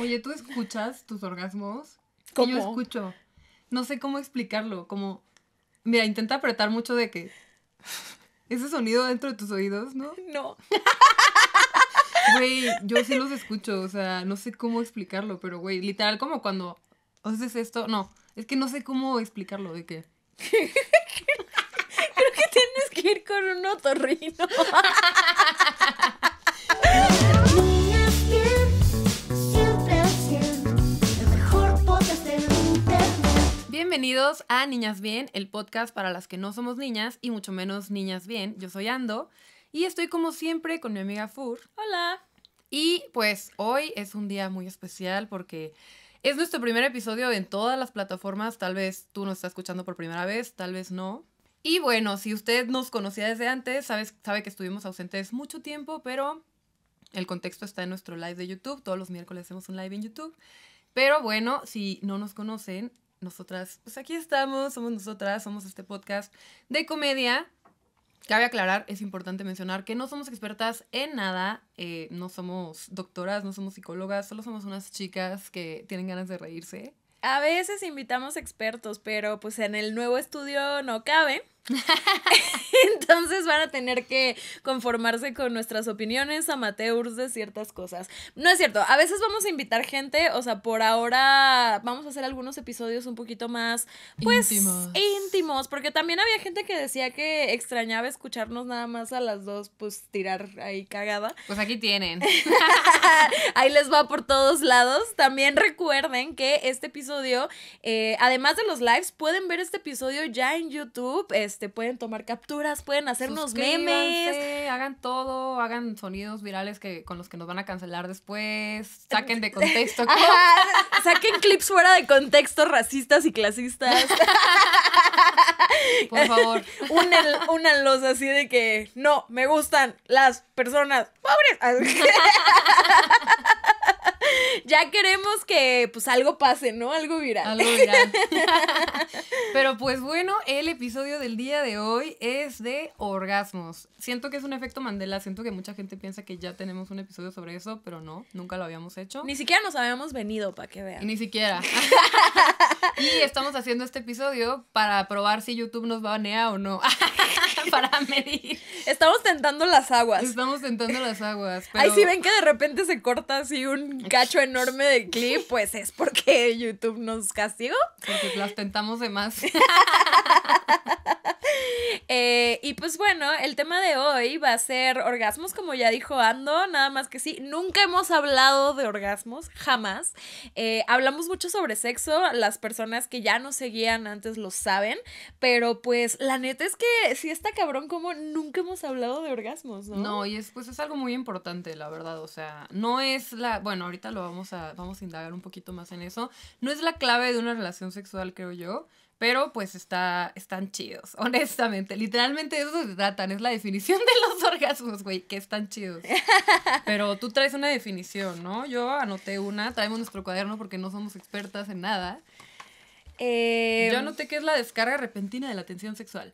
Oye, ¿tú escuchas tus orgasmos? ¿Cómo? Yo escucho. No sé cómo explicarlo, como... Mira, intenta apretar mucho de que... Ese sonido dentro de tus oídos, ¿no? No. Güey, yo sí los escucho, o sea, no sé cómo explicarlo, pero güey, literal como cuando haces esto, no, es que no sé cómo explicarlo, de qué. Creo que tienes que ir con un otorrino. Bienvenidos a Niñas Bien, el podcast para las que no somos niñas y mucho menos niñas bien. Yo soy Ando y estoy como siempre con mi amiga Fur. Hola. Y pues hoy es un día muy especial porque es nuestro primer episodio en todas las plataformas. Tal vez tú nos estás escuchando por primera vez, tal vez no. Y bueno, si usted nos conocía desde antes, sabe que estuvimos ausentes mucho tiempo, pero el contexto está en nuestro live de YouTube. Todos los miércoles hacemos un live en YouTube. Pero bueno, si no nos conocen, nosotras, pues aquí estamos, somos nosotras, somos este podcast de comedia. Cabe aclarar, es importante mencionar que no somos expertas en nada, eh, no somos doctoras, no somos psicólogas, solo somos unas chicas que tienen ganas de reírse. A veces invitamos expertos, pero pues en el nuevo estudio no cabe. Entonces van a tener que conformarse con nuestras opiniones amateurs de ciertas cosas. No es cierto, a veces vamos a invitar gente, o sea, por ahora vamos a hacer algunos episodios un poquito más, pues, íntimos, porque también había gente que decía que extrañaba escucharnos nada más a las dos, pues, tirar ahí cagada. Pues aquí tienen. ahí les va por todos lados. También recuerden que este episodio, eh, además de los lives, pueden ver este episodio ya en YouTube este, pueden tomar capturas, pueden hacernos memes. Hagan todo, hagan sonidos virales que, con los que nos van a cancelar después, saquen de contexto. saquen clips fuera de contexto racistas y clasistas. Por favor. Únanlos así de que no, me gustan las personas pobres. ya queremos que pues algo pase, ¿no? Algo viral. Algo viral. Pero pues bueno, el episodio del día de hoy es de orgasmos. Siento que es un efecto Mandela, siento que mucha gente piensa que ya tenemos un episodio sobre eso, pero no, nunca lo habíamos hecho. Ni siquiera nos habíamos venido, para que vean. Ni siquiera. y estamos haciendo este episodio para probar si YouTube nos va a banear o no. para medir. Estamos tentando las aguas. Estamos tentando las aguas. Pero... Ahí sí ven que de repente se corta así un cacho enorme del clip, pues es porque YouTube nos castigó. Porque las tentamos de más. Eh, y pues bueno, el tema de hoy va a ser orgasmos, como ya dijo Ando, nada más que sí. Nunca hemos hablado de orgasmos, jamás. Eh, hablamos mucho sobre sexo, las personas que ya nos seguían antes lo saben, pero pues la neta es que sí está cabrón como nunca hemos hablado de orgasmos, ¿no? No, y es, pues es algo muy importante, la verdad, o sea, no es la, bueno, ahorita lo vamos a, vamos a indagar un poquito más en eso, no es la clave de una relación sexual, creo yo, pero pues está, están chidos, honestamente. Literalmente de eso se tratan, es la definición de los orgasmos, güey, que están chidos. Pero tú traes una definición, ¿no? Yo anoté una, traemos nuestro cuaderno porque no somos expertas en nada. Em, Yo anoté que es la descarga repentina de la tensión sexual.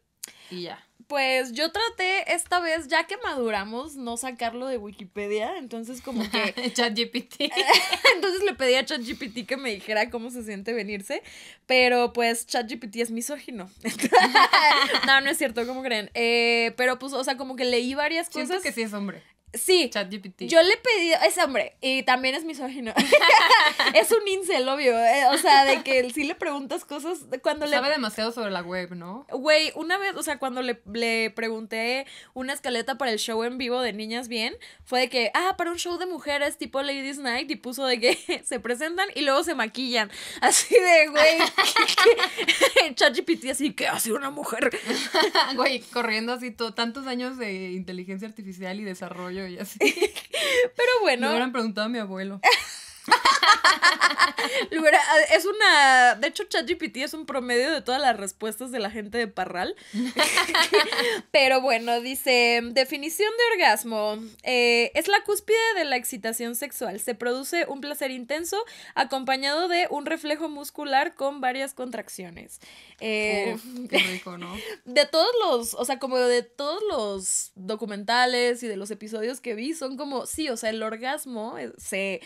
Y ya. Pues yo traté esta vez, ya que maduramos, no sacarlo de Wikipedia, entonces como que... ChatGPT. entonces le pedí a ChatGPT que me dijera cómo se siente venirse, pero pues ChatGPT es misógino. no, no es cierto, como creen? Eh, pero pues, o sea, como que leí varias cosas... que sí es hombre. Sí. Yo le pedí, es hombre, y también es misógino. es un incel, obvio. Eh, o sea, de que si le preguntas cosas cuando le Sabe demasiado sobre la web, ¿no? Güey, una vez, o sea, cuando le, pregunté una escaleta para el show en vivo de Niñas Bien, fue de que, ah, para un show de mujeres tipo Ladies Night, y puso de que se presentan y luego se maquillan. Así de, güey, ChatGPT así, que hace una mujer? güey, corriendo así tantos años de inteligencia artificial y desarrollo Pero bueno. Me hubieran preguntado a mi abuelo. Ah, es una. De hecho, ChatGPT es un promedio de todas las respuestas de la gente de Parral. Pero bueno, dice: Definición de orgasmo. Eh, es la cúspide de la excitación sexual. Se produce un placer intenso acompañado de un reflejo muscular con varias contracciones. Eh, de todos los. O sea, como de todos los documentales y de los episodios que vi, son como. Sí, o sea, el orgasmo eh, se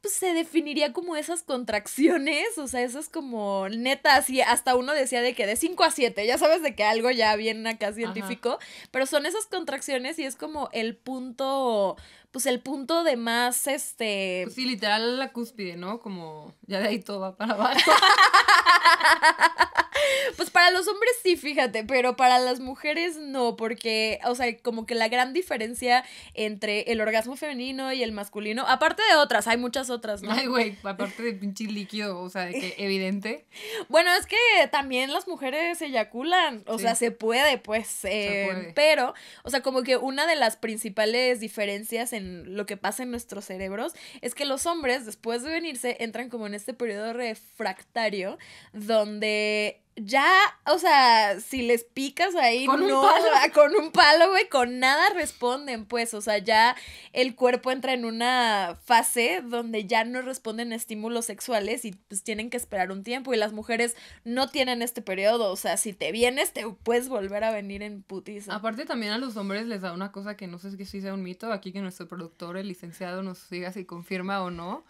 pues, se definiría como esas contracciones, o sea, esas como neta, así hasta uno decía de que de 5 a 7, ya sabes de que algo ya viene acá científico, pero son esas contracciones y es como el punto pues el punto de más este. Pues sí, literal la cúspide, ¿no? Como ya de ahí todo va para abajo. pues para los hombres sí, fíjate, pero para las mujeres no, porque, o sea, como que la gran diferencia entre el orgasmo femenino y el masculino, aparte de otras, hay muchas otras, ¿no? Ay, güey, aparte de pinche líquido, o sea, de que evidente. bueno, es que también las mujeres eyaculan, o sea, se puede, pues, eh, pero, o sea, como que una de las principales diferencias en lo que pasa en nuestros cerebros es que los hombres, después de venirse, entran como en este periodo refractario donde ya, o sea, si les picas ahí ¿Con no, un palo? Ah, con un palo, güey, con nada responden, pues, o sea, ya el cuerpo entra en una fase donde ya no responden a estímulos sexuales y pues tienen que esperar un tiempo y las mujeres no tienen este periodo, o sea, si te vienes te puedes volver a venir en putiza. Aparte también a los hombres les da una cosa que no sé si sea un mito, aquí que nuestro productor, el licenciado, nos diga si confirma o no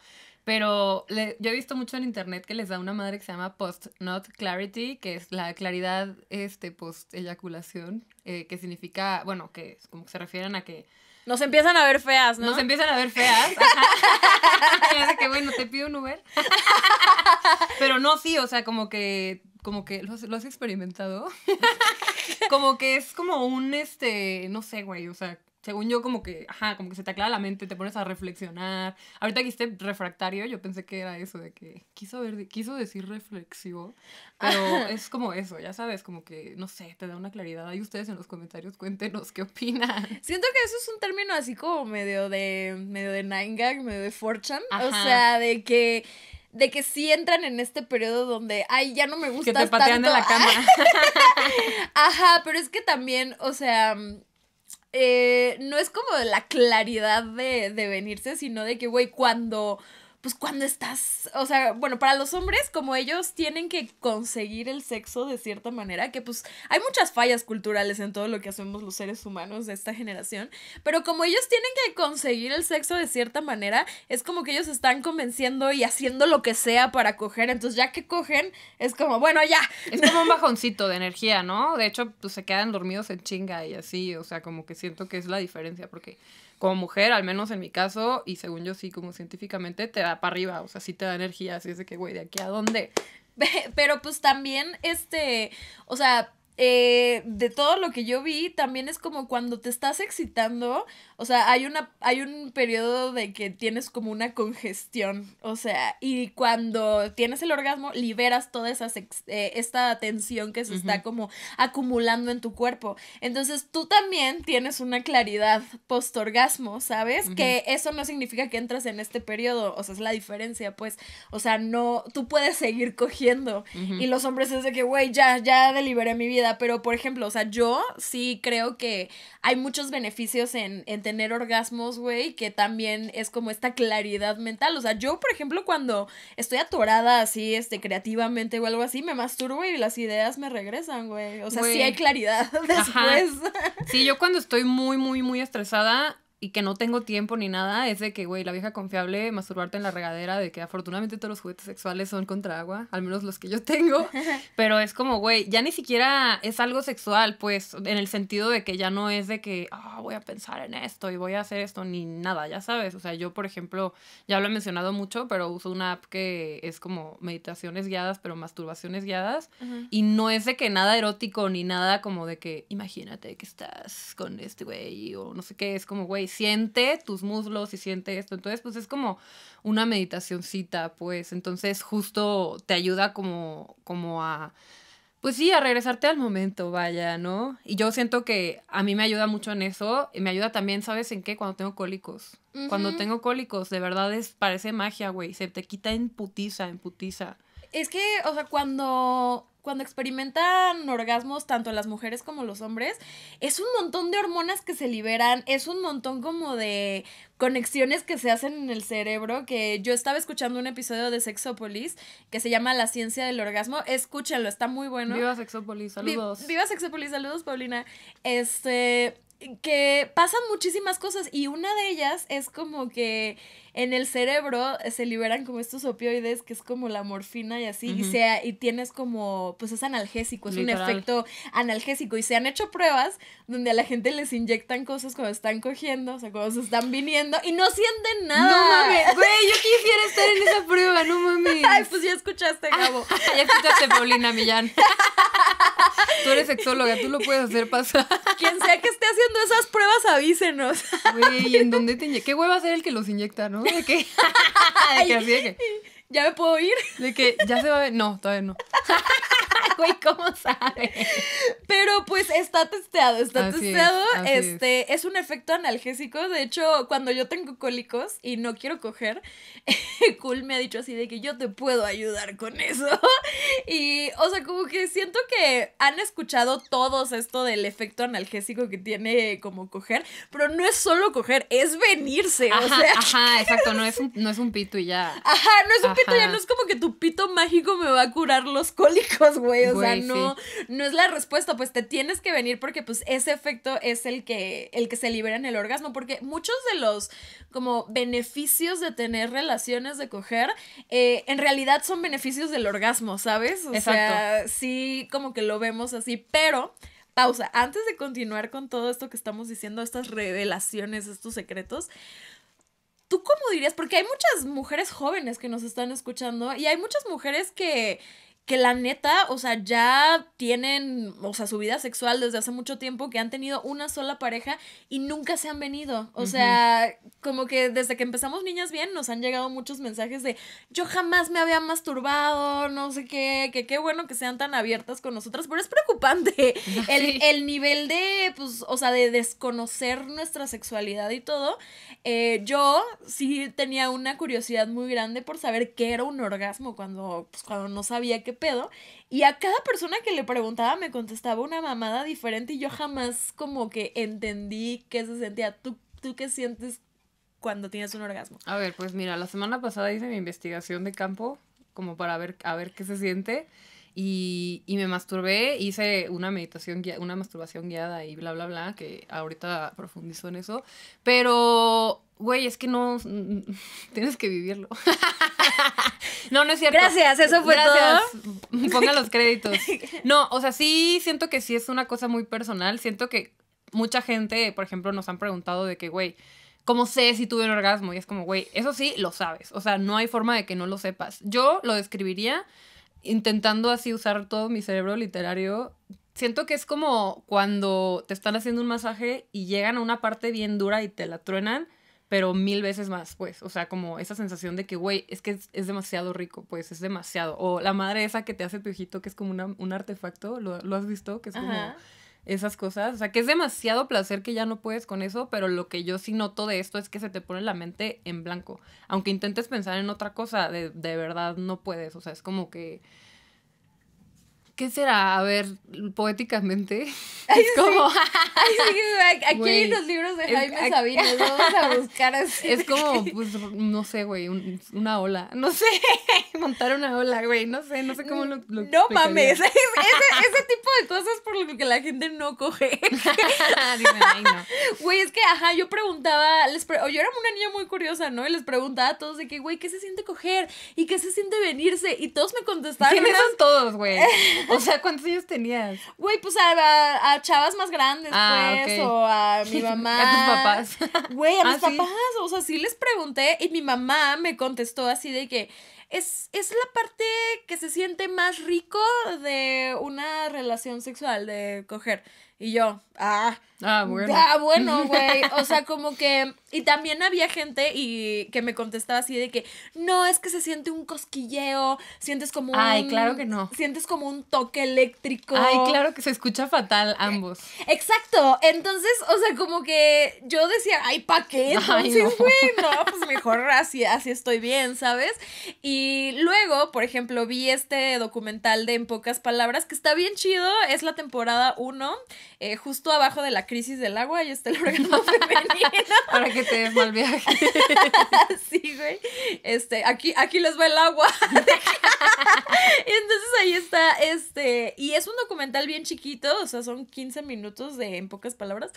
pero yo he visto mucho en internet que les da una madre que se llama post-not clarity, que es la claridad este, post-eyaculación, eh, que significa, bueno, que como se refieren a que... Nos empiezan a ver feas, ¿no? Nos empiezan a ver feas. Ajá. que bueno, te pido un Uber. Pero no, sí, o sea, como que como que lo has experimentado. como que es como un este, no sé, güey, o sea, según yo, como que, ajá, como que se te aclara la mente, te pones a reflexionar. Ahorita que esté refractario, yo pensé que era eso, de que quiso, ver, quiso decir reflexivo, pero es como eso, ya sabes, como que, no sé, te da una claridad. Ahí ustedes en los comentarios cuéntenos qué opinan. Siento que eso es un término así como medio de, medio de Nine Gag, medio de Fortune, o sea, de que de que sí entran en este periodo donde, ay, ya no me gusta. Que te patean tanto. de la cama. Ajá, pero es que también, o sea, eh, no es como la claridad de, de venirse, sino de que, güey, cuando pues cuando estás, o sea, bueno, para los hombres como ellos tienen que conseguir el sexo de cierta manera, que pues hay muchas fallas culturales en todo lo que hacemos los seres humanos de esta generación, pero como ellos tienen que conseguir el sexo de cierta manera, es como que ellos están convenciendo y haciendo lo que sea para coger, entonces ya que cogen, es como, bueno, ya. Es como un bajoncito de energía, ¿no? De hecho, pues se quedan dormidos en chinga y así, o sea, como que siento que es la diferencia porque como mujer, al menos en mi caso, y según yo sí, como científicamente, te da para arriba, o sea, sí te da energía, así es de que, güey, ¿de aquí a dónde? Pero pues también, este, o sea, eh, de todo lo que yo vi, también es como cuando te estás excitando, o sea, hay, una, hay un periodo de que tienes como una congestión, o sea, y cuando tienes el orgasmo, liberas toda esa eh, esta tensión que se está como acumulando en tu cuerpo. Entonces tú también tienes una claridad post-orgasmo, ¿sabes? Que eso no significa que entras en este periodo, o sea, es la diferencia, pues, o sea, no, tú puedes seguir cogiendo y los hombres es de que, güey, ya, ya deliberé mi vida pero por ejemplo, o sea, yo sí creo que hay muchos beneficios en, tener orgasmos, güey, que también es como esta claridad mental. O sea, yo, por ejemplo, cuando estoy atorada así, este, creativamente o algo así, me masturbo y las ideas me regresan, güey. O sea, sí hay claridad después. Sí, yo cuando estoy muy, muy, muy estresada, y que no tengo tiempo ni nada, es de que, güey, la vieja confiable, masturbarte en la regadera, de que afortunadamente todos los juguetes sexuales son contra agua, al menos los que yo tengo, pero es como, güey, ya ni siquiera es algo sexual, pues, en el sentido de que ya no es de que, ah, voy a pensar en esto y voy a hacer esto, ni nada, ya sabes, o sea, yo, por ejemplo, ya lo he mencionado mucho, pero uso una app que es como meditaciones guiadas, pero masturbaciones guiadas, y no es de que nada erótico ni nada como de que, imagínate que estás con este güey o no sé qué, es como, güey, siente tus muslos y siente esto. Entonces, pues es como una meditacioncita, pues. Entonces, justo te ayuda como, como a pues sí, a regresarte al momento, vaya, ¿no? Y yo siento que a mí me ayuda mucho en eso. Y me ayuda también, ¿sabes en qué? Cuando tengo cólicos. Cuando tengo cólicos, de verdad es, parece magia, güey. Se te quita en putiza, en putiza. Es que, o sea, cuando cuando experimentan orgasmos tanto las mujeres como los hombres, es un montón de hormonas que se liberan, es un montón como de conexiones que se hacen en el cerebro, que yo estaba escuchando un episodio de Sexopolis, que se llama La ciencia del orgasmo, escúchenlo, está muy bueno. Viva Sexopolis, saludos. viva Sexopolis, saludos Paulina. Este, que pasan muchísimas cosas y una de ellas es como que en el cerebro eh, se liberan como estos opioides, que es como la morfina y así, y, sea, y tienes como, pues es analgésico, es un efecto analgésico. Y se han hecho pruebas donde a la gente les inyectan cosas cuando están cogiendo, o sea, cuando se están viniendo, y no sienten nada. No mames, güey, yo quisiera estar en esa prueba, no mames. Ay, pues ya escuchaste, Gabo. ya escuchaste, Paulina Millán. tú eres sexóloga, tú lo puedes hacer pasar. Quien sea que esté haciendo esas pruebas, avísenos. Güey, ¿en dónde te ¿Qué hueva ser el que los inyecta, no? ¿no? qué? que ¿Ya me puedo ir? De que ya se va a ver. No, todavía no. Güey, ¿cómo sabe? Pero pues está testeado, está testeado. este, es. un efecto analgésico. De hecho, cuando yo tengo cólicos y no quiero coger, Cool me ha dicho así de que yo te puedo ayudar con eso. Y, o sea, como que siento que han escuchado todos esto del efecto analgésico que tiene como coger, pero no es solo coger, es venirse. Ajá, ajá, exacto, no es, un, no es un pito y ya. Ajá, no es un pito ya no es como que tu pito mágico me va a curar los cólicos, güey. O sea, no, no es la respuesta. Pues te tienes que venir porque pues ese efecto es el que, el que se libera en el orgasmo. Porque muchos de los como beneficios de tener relaciones, de coger, eh, en realidad son beneficios del orgasmo, ¿sabes? O sea, sí como que lo vemos así, pero pausa, antes de continuar con todo esto que estamos diciendo, estas revelaciones, estos secretos, ¿Tú cómo dirías? Porque hay muchas mujeres jóvenes que nos están escuchando y hay muchas mujeres que que la neta, o sea, ya tienen, o sea, su vida sexual desde hace mucho tiempo, que han tenido una sola pareja y nunca se han venido. O sea, como que desde que empezamos Niñas Bien nos han llegado muchos mensajes de yo jamás me había masturbado, no sé qué, que qué bueno que sean tan abiertas con nosotras, pero es preocupante el, nivel de, pues, o sea, de desconocer nuestra sexualidad y todo. Eh, yo sí tenía una curiosidad muy grande por saber qué era un orgasmo cuando, pues, cuando no sabía que pedo. Y a cada persona que le preguntaba me contestaba una mamada diferente y yo jamás como que entendí qué se sentía. ¿Tú, tú qué sientes cuando tienes un orgasmo? A ver, pues mira, la semana pasada hice mi investigación de campo como para ver, a ver qué se siente. Y, me masturbé, hice una meditación, una masturbación guiada y bla, bla, bla, que ahorita profundizo en eso. Pero, güey, es que no, tienes que vivirlo. no, no es cierto. Gracias, eso fue todo. Pongan los créditos. No, o sea, sí siento que sí es una cosa muy personal. Siento que mucha gente, por ejemplo, nos han preguntado de que, güey, ¿cómo sé si tuve un orgasmo? Y es como, güey, eso sí, lo sabes. O sea, no hay forma de que no lo sepas. Yo lo describiría intentando así usar todo mi cerebro literario. Siento que es como cuando te están haciendo un masaje y llegan a una parte bien dura y te la truenan, pero mil veces más, pues. O sea, como esa sensación de que, güey, es que es, demasiado rico, pues, es demasiado. O la madre esa que te hace tu hijito, que es como una, un artefacto, ¿lo, has visto? Que es como esas cosas. O sea, que es demasiado placer que ya no puedes con eso, pero lo que yo sí noto de esto es que se te pone la mente en blanco. Aunque intentes pensar en otra cosa, de, verdad no puedes. O sea, es como que... ¿Qué será? A ver, poéticamente. es como. aquí los libros de Jaime Sabines, vamos a buscar así. Es como, pues, no sé, güey, una ola. No sé, montar una ola, güey, no sé, no sé cómo no mames, ese, porque que la gente no coge. Güey, no. es que, ajá, yo preguntaba, yo era una niña muy curiosa, ¿no? Y les preguntaba a todos de que, güey, ¿qué se siente coger? ¿Y qué se siente venirse? Y todos me contestaban. ¿Quiénes son todos, güey? o sea, ¿cuántos años tenías? Güey, pues a, chavas más grandes, ah, pues, o a mi mamá. a tus papás. Güey, a ah, mis papás, o sea, sí les pregunté y mi mamá me contestó así de que es, la parte que se siente más rico de una relación sexual, de coger. Y yo, ah, ah bueno. Ah, bueno, güey. O sea, como que. Y también había gente y que me contestaba así de que, no, es que se siente un cosquilleo, sientes como Ay, un. Ay, claro que no. Sientes como un toque eléctrico. Ay, claro que se escucha fatal ambos. Exacto. Entonces, o sea, como que yo decía, ay, ¿pa' qué? Entonces, güey, no. pues mejor así, así estoy bien, ¿sabes? Y luego, por ejemplo, vi este documental de En Pocas Palabras que está bien chido. Es la temporada 1 eh, justo abajo de la crisis del agua, ahí está el órgano femenino. Para que te des mal viaje. sí, güey. Este, aquí, aquí les va el agua. y entonces ahí está, este, y es un documental bien chiquito, o sea, son 15 minutos de, en pocas palabras,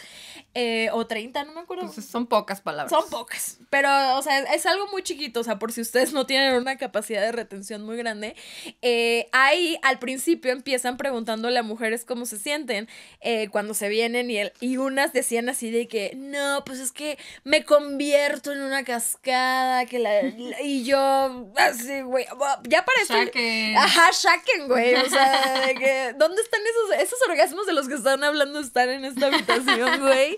eh, o 30, no me acuerdo. son pocas palabras. Son pocas, pero, o sea, es, algo muy chiquito, o sea, por si ustedes no tienen una capacidad de retención muy grande, eh, ahí al principio empiezan preguntándole a mujeres cómo se sienten eh, cuando se vienen y, y unas decían así de que, no, pues es que me convierto en una cascada que la, y yo, así, güey, ya parece. Shaken. Ajá, shaken, güey, o sea, de que, ¿dónde están esos, esos orgasmos de los que están hablando están en esta habitación, güey?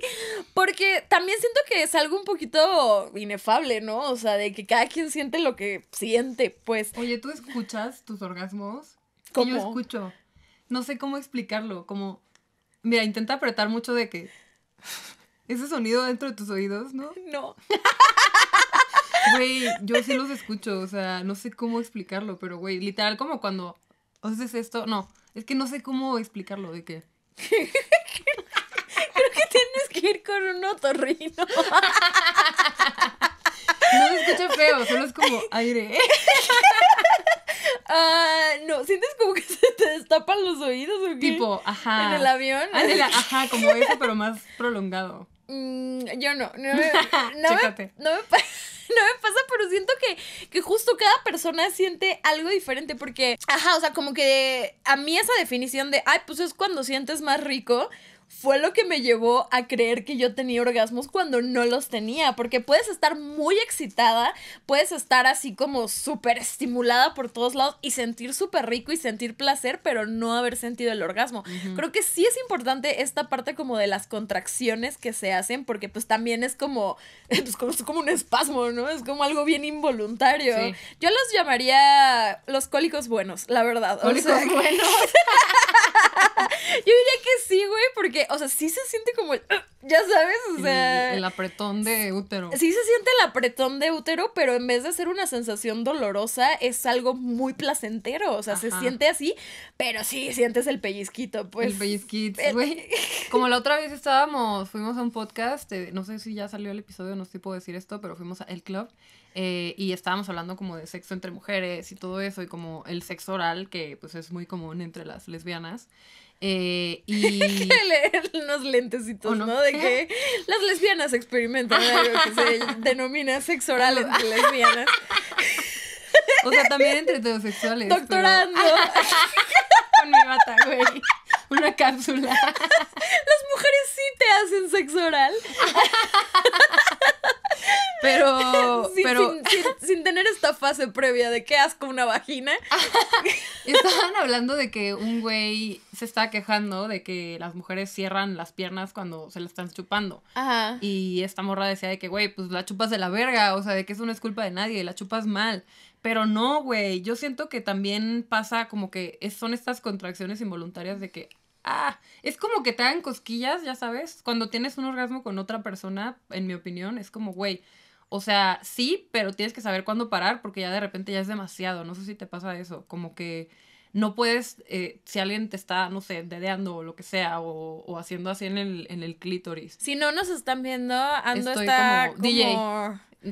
Porque también siento que es algo un poquito inefable, ¿no? O sea, de que cada quien siente lo que siente, pues. Oye, ¿tú escuchas tus orgasmos? ¿Cómo? yo escucho. No sé cómo explicarlo, como Mira, intenta apretar mucho de que. Ese sonido dentro de tus oídos, ¿no? No. Güey, yo sí los escucho, o sea, no sé cómo explicarlo, pero güey, literal como cuando haces esto, no, es que no sé cómo explicarlo, de qué? Creo que tienes que ir con un otorrino. No se escucha feo, solo es como aire. Ah, no, sientes como que se te destapan los oídos o qué? Tipo, ajá. En el avión. Ah, ajá, como eso, pero más prolongado. Mm, yo no, no, no, me, no, me, pasa, pero siento que, que justo cada persona siente algo diferente porque, ajá, o sea, como que a mí esa definición de, ay, pues es cuando sientes más rico, fue lo que me llevó a creer que yo tenía orgasmos cuando no los tenía, porque puedes estar muy excitada, puedes estar así como súper estimulada por todos lados y sentir súper rico y sentir placer, pero no haber sentido el orgasmo. Creo que sí es importante esta parte como de las contracciones que se hacen, porque pues también es como, pues, como, un espasmo, ¿no? Es como algo bien involuntario. Yo los llamaría los cólicos buenos, la verdad. Cólicos buenos. Yo diría que sí, güey, porque, o sea, sí se siente como ya sabes, o sea... El, apretón de útero. Sí se siente el apretón de útero, pero en vez de ser una sensación dolorosa, es algo muy placentero, o sea, se siente así, pero sí sientes el pellizquito, pues. El pellizquito, eh, güey. Como la otra vez estábamos, fuimos a un podcast, eh, no sé si ya salió el episodio, no sé si puedo decir esto, pero fuimos a El Club. Eh, y estábamos hablando como de sexo entre mujeres y todo eso, y como el sexo oral, que pues es muy común entre las lesbianas. Eh, y leer unos lentecitos, no? De que las lesbianas experimentan algo que se denomina sexo oral entre lesbianas. O sea, también entre heterosexuales. Doctorando. Con mi bata, güey. Una cápsula. Las mujeres sí te hacen sexo oral. Pero, Sin, tener esta fase previa de qué asco una vagina. Estaban hablando de que un güey se está quejando de que las mujeres cierran las piernas cuando se las están chupando. Y esta morra decía de que, güey, pues la chupas de la verga, o sea, de que eso no es culpa de nadie, la chupas mal. Pero no, güey, yo siento que también pasa como que son estas contracciones involuntarias de que, ah, es como que te hagan cosquillas, ya sabes, cuando tienes un orgasmo con otra persona, en mi opinión, es como, güey, o sea, sí, pero tienes que saber cuándo parar porque ya de repente ya es demasiado, no sé si te pasa eso, como que no puedes, eh, si alguien te está, no sé, dedeando o lo que sea, o, haciendo así en el, en el clítoris. Si no nos están viendo, Ando Estoy está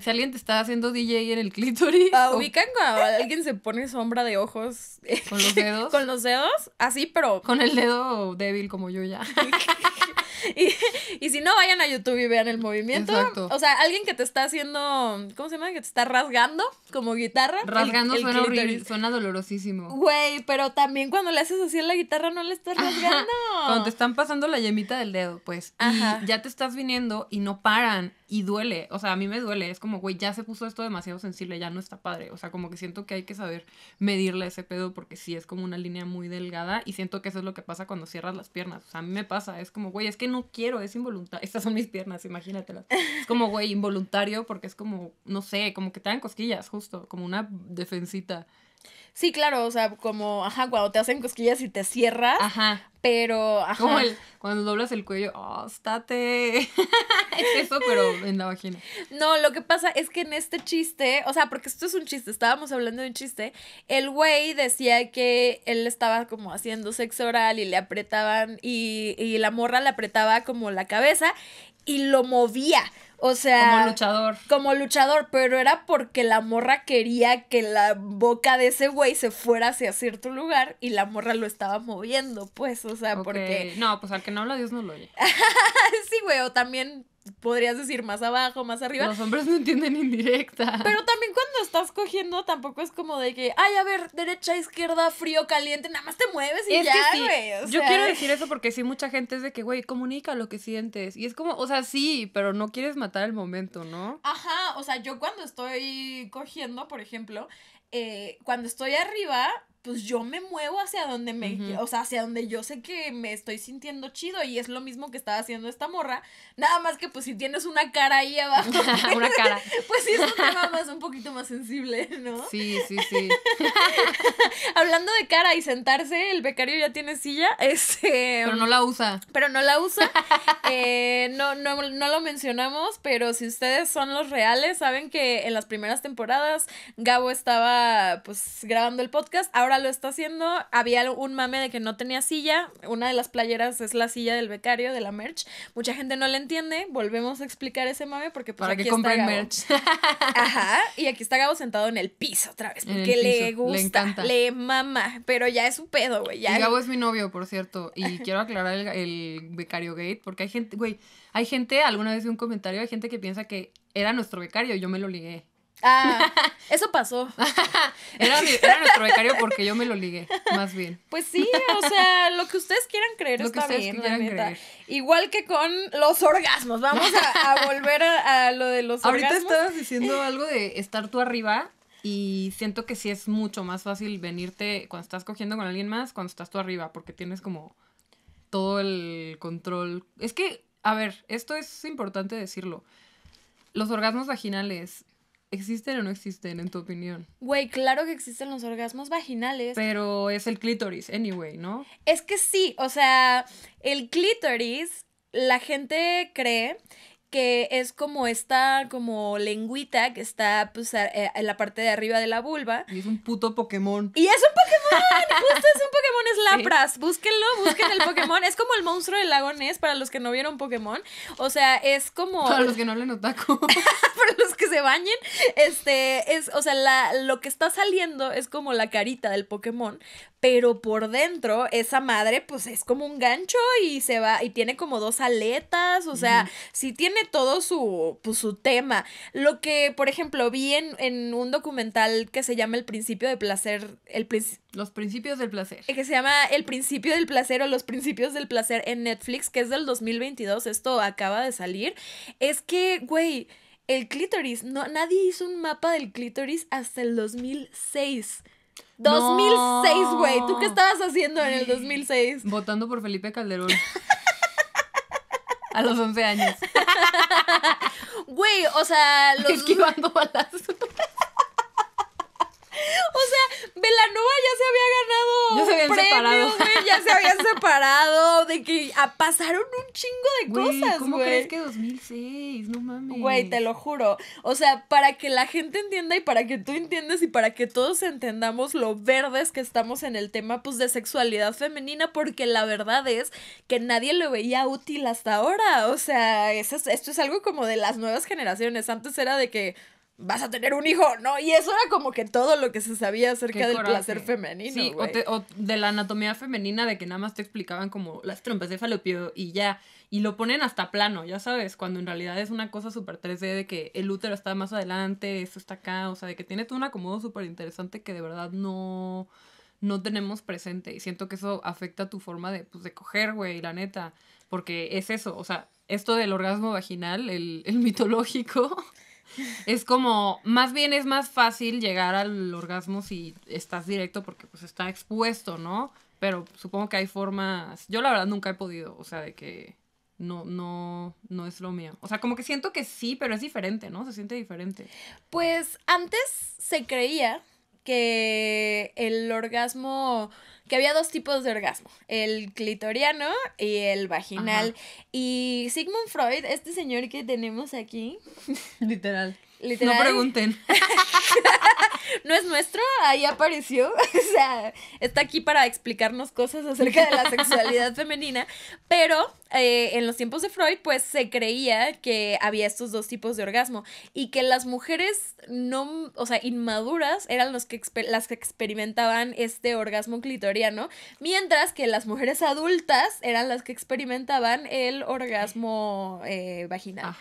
si alguien te está haciendo DJ en el clítoris. Ah, ubican cuando alguien se pone sombra de ojos. ¿Con los dedos? Con los dedos, así, pero. Con el dedo débil como yo ya. y, si no, vayan a YouTube y vean el movimiento. O sea, alguien que te está haciendo, ¿cómo se llama? Que te está rasgando como guitarra. Rasgando suena horrible, dolorosísimo. Güey, pero también cuando le haces así a la guitarra no le estás rasgando. Cuando te están pasando la yemita del dedo, pues. Y ya te estás viniendo y no paran y duele. O sea, a mí me duele. Es como, güey, ya se puso esto demasiado sensible, ya no está padre. O sea, como que siento que hay que saber medirle ese pedo porque sí es como una línea muy delgada y siento que eso es lo que pasa cuando cierras las piernas. O sea, a mí me pasa, es como, güey, es que no quiero, es involuntario. Estas son mis piernas, imagínatelas. Es como, güey, involuntario porque es como, no sé, como que te dan cosquillas, justo, como una defensita. Sí, claro, o sea, como, ajá, cuando te hacen cosquillas y te cierras. Ajá. Pero, ajá. Como cuando doblas el cuello, oh, eso, pero en la vagina. No, lo que pasa es que en este chiste, o sea, porque esto es un chiste, estábamos hablando de un chiste, el güey decía que él estaba como haciendo sexo oral y le apretaban, y, y la morra le apretaba como la cabeza y lo movía. O sea. Como luchador. Como luchador, pero era porque la morra quería que la boca de ese güey se fuera hacia cierto lugar y la morra lo estaba moviendo, pues, o sea, porque. No, pues al que no habla Dios no lo oye. sí, güey, o también podrías decir más abajo, más arriba. Los hombres no entienden indirecta. Pero también cuando estás cogiendo, tampoco es como de que, ay, a ver, derecha, izquierda, frío, caliente, nada más te mueves y ya, güey. Yo quiero decir eso porque sí, mucha gente es de que, güey, comunica lo que sientes. Y es como, o sea, sí, pero no quieres matar el momento, ¿no? Ajá, o sea, yo cuando estoy cogiendo, por ejemplo, eh, cuando estoy arriba, pues yo me muevo hacia donde me, o sea, hacia donde yo sé que me estoy sintiendo chido y es lo mismo que estaba haciendo esta morra, nada más que pues si tienes una cara ahí abajo, una cara. pues sí es un tema más un poquito más sensible, ¿no? Sí, sí, sí. Hablando de cara y sentarse, el becario ya tiene silla, este, pero no la usa. Pero no la usa. Eh, no no no lo mencionamos, pero si ustedes son los reales saben que en las primeras temporadas Gabo estaba pues grabando el podcast. Ahora lo está haciendo. Había un mame de que no tenía silla. Una de las playeras es la silla del becario, de la merch. Mucha gente no la entiende. Volvemos a explicar ese mame porque pues, Para aquí que compren merch. Ajá. Y aquí está Gabo sentado en el piso otra vez. Porque le gusta. Le mama. Pero ya es un pedo, güey. Gabo es mi novio, por cierto. Y quiero aclarar el, becario gate. Porque hay gente, güey, hay gente, alguna vez vi un comentario, hay gente que piensa que era nuestro becario. Yo me lo ligué. Ah, eso pasó. era, nuestro becario porque yo me lo ligué, más bien. Pues sí, o sea, lo que ustedes quieran creer está bien, Igual que con los orgasmos. Vamos a, volver a, lo de los orgasmos. Ahorita estabas diciendo algo de estar tú arriba y siento que sí es mucho más fácil venirte cuando estás cogiendo con alguien más, cuando estás tú arriba, porque tienes como todo el control. Es que, a ver, esto es importante decirlo. Los orgasmos vaginales ¿Existen o no existen, en tu opinión? Güey, claro que existen los orgasmos vaginales. Pero es el clítoris, anyway, ¿no? Es que sí, o sea, el clítoris, la gente cree que es como esta como lengüita que está pues eh, en la parte de arriba de la vulva. Y es un puto Pokémon. Y es un Pokémon, justo es un Pokémon, es Lapras. Búsquenlo, busquen el Pokémon. Es como el monstruo del lago Ness para los que no vieron Pokémon. O sea, es como para los que no le otaku. para los que se bañen, este es, o sea, la, lo que está saliendo es como la carita del Pokémon, pero por dentro esa madre pues es como un gancho y se va y tiene como dos aletas, o sea, sí tiene todo su pues su tema. Lo que, por ejemplo, vi en, un documental que se llama El principio de placer, el los principios del placer. Eh, que se llama El principio del placer o Los principios del placer en Netflix, que es del 2022, esto acaba de salir. Es que, güey, el clítoris, no, nadie hizo un mapa del clítoris hasta el 2006. 2006, güey. ¿Tú qué estabas haciendo en el 2006? Votando por Felipe Calderón. A los 11 años. Güey, o sea, los. Esquivando balazos o sea, Velanova ya se había ganado. Ya se habían separado. ya se habían separado. De que pasaron un chingo de cosas, güey. ¿Cómo crees que 2006? No mames. Güey, te lo juro. O sea, para que la gente entienda y para que tú entiendas y para que todos entendamos lo verdes que estamos en el tema, pues, de sexualidad femenina, porque la verdad es que nadie lo veía útil hasta ahora. O sea, esto es algo como de las nuevas generaciones. Antes era de que vas a tener un hijo, ¿no? Y eso era como que todo lo que se sabía acerca del placer femenino. Sí, o, de la anatomía femenina, de que nada más te explicaban como las trompas de falopio y ya. Y lo ponen hasta plano, ya sabes, cuando en realidad es una cosa súper 3D de que el útero está más adelante, esto está acá, o sea, de que tiene todo un acomodo súper interesante que de verdad no, no tenemos presente. Y siento que eso afecta tu forma de, pues, de coger, güey, la neta. Porque es eso, o sea, esto del orgasmo vaginal, el, el mitológico. Es como, más bien es más fácil llegar al orgasmo si estás directo porque pues está expuesto, ¿no? Pero supongo que hay formas, yo la verdad nunca he podido, o sea, de que no, no, no es lo mío. O sea, como que siento que sí, pero es diferente, ¿no? Se siente diferente. Pues antes se creía que el orgasmo que había dos tipos de orgasmo, el clitoriano y el vaginal. Y Sigmund Freud, este señor que tenemos aquí, literal no pregunten. no es nuestro, ahí apareció. O sea, está aquí para explicarnos cosas acerca de la sexualidad femenina. Pero eh, en los tiempos de Freud, pues se creía que había estos dos tipos de orgasmo y que las mujeres no, o sea, inmaduras eran los que las que experimentaban este orgasmo clitoriano, mientras que las mujeres adultas eran las que experimentaban el orgasmo eh, vaginal.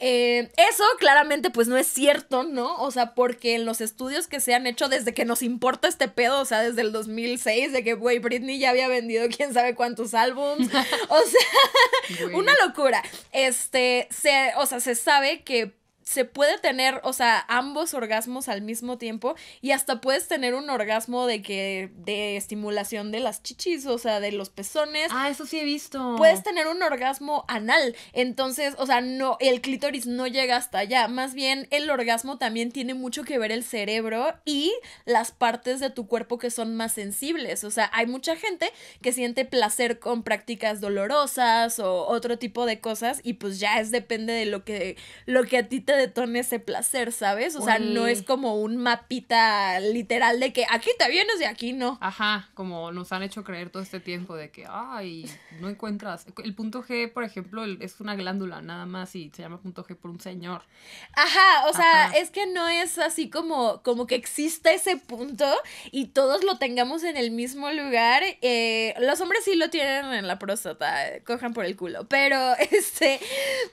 Eh, eso claramente, pues no es cierto, ¿no? O sea, porque en los estudios que se han hecho desde que nos importa este pedo, o sea, desde el 2006, de que, güey, Britney ya había vendido quién sabe cuántos álbums, o sea, una locura. Este, se, o sea, se sabe que se puede tener, o sea, ambos orgasmos al mismo tiempo y hasta puedes tener un orgasmo de que de estimulación de las chichis, o sea, de los pezones. Ah, eso sí he visto. Puedes tener un orgasmo anal, entonces, o sea, no el clítoris no llega hasta allá, más bien el orgasmo también tiene mucho que ver el cerebro y las partes de tu cuerpo que son más sensibles, o sea, hay mucha gente que siente placer con prácticas dolorosas o otro tipo de cosas y pues ya es depende de lo que lo que a ti te detone ese placer, ¿sabes? O sea, no es como un mapita literal de que aquí te vienes y aquí no. Ajá, como nos han hecho creer todo este tiempo de que, ay, no encuentras. El punto G, por ejemplo, es una glándula nada más y se llama punto G por un señor. Ajá, o sea, es que no es así como, como que exista ese punto y todos lo tengamos en el mismo lugar. Eh, los hombres sí lo tienen en la próstata, eh, cojan por el culo. Pero, este,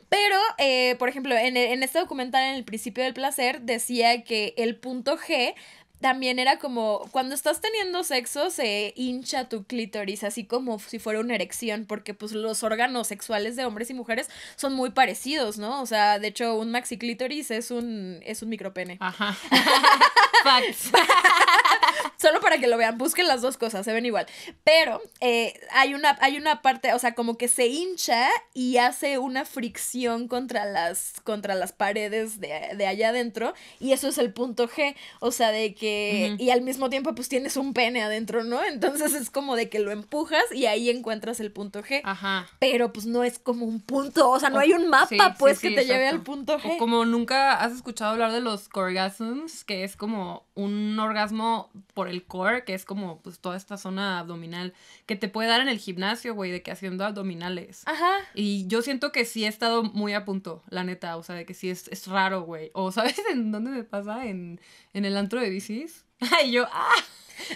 pero, eh, por ejemplo, en, en este documento comentar en el principio del placer decía que el punto G también era como, cuando estás teniendo sexo se hincha tu clítoris, así como si fuera una erección, porque pues los órganos sexuales de hombres y mujeres son muy parecidos, ¿no? O sea, de hecho, un maxi clítoris es un, es un micropene. Ajá. Solo para que lo vean, busquen las dos cosas, se ven igual. Pero eh, hay, una, hay una parte, o sea, como que se hincha y hace una fricción contra las, contra las paredes de allá adentro, y eso es el punto G, o sea, de que eh, y al mismo tiempo pues tienes un pene adentro, ¿no? Entonces es como de que lo empujas y ahí encuentras el punto G. Ajá. Pero pues no es como un punto, o sea, no hay un mapa pues que te lleve al punto G. como nunca has escuchado hablar de los corgasms, que es como un orgasmo por el core, que es como pues toda esta zona abdominal, que te puede dar en el gimnasio, güey, de que haciendo abdominales. Ajá. Y yo siento que sí he estado muy a punto, la neta, o sea, de que sí es, es raro, güey. O ¿sabes en dónde me pasa? En, el antro de bicis. Ay, yo, ¡ah!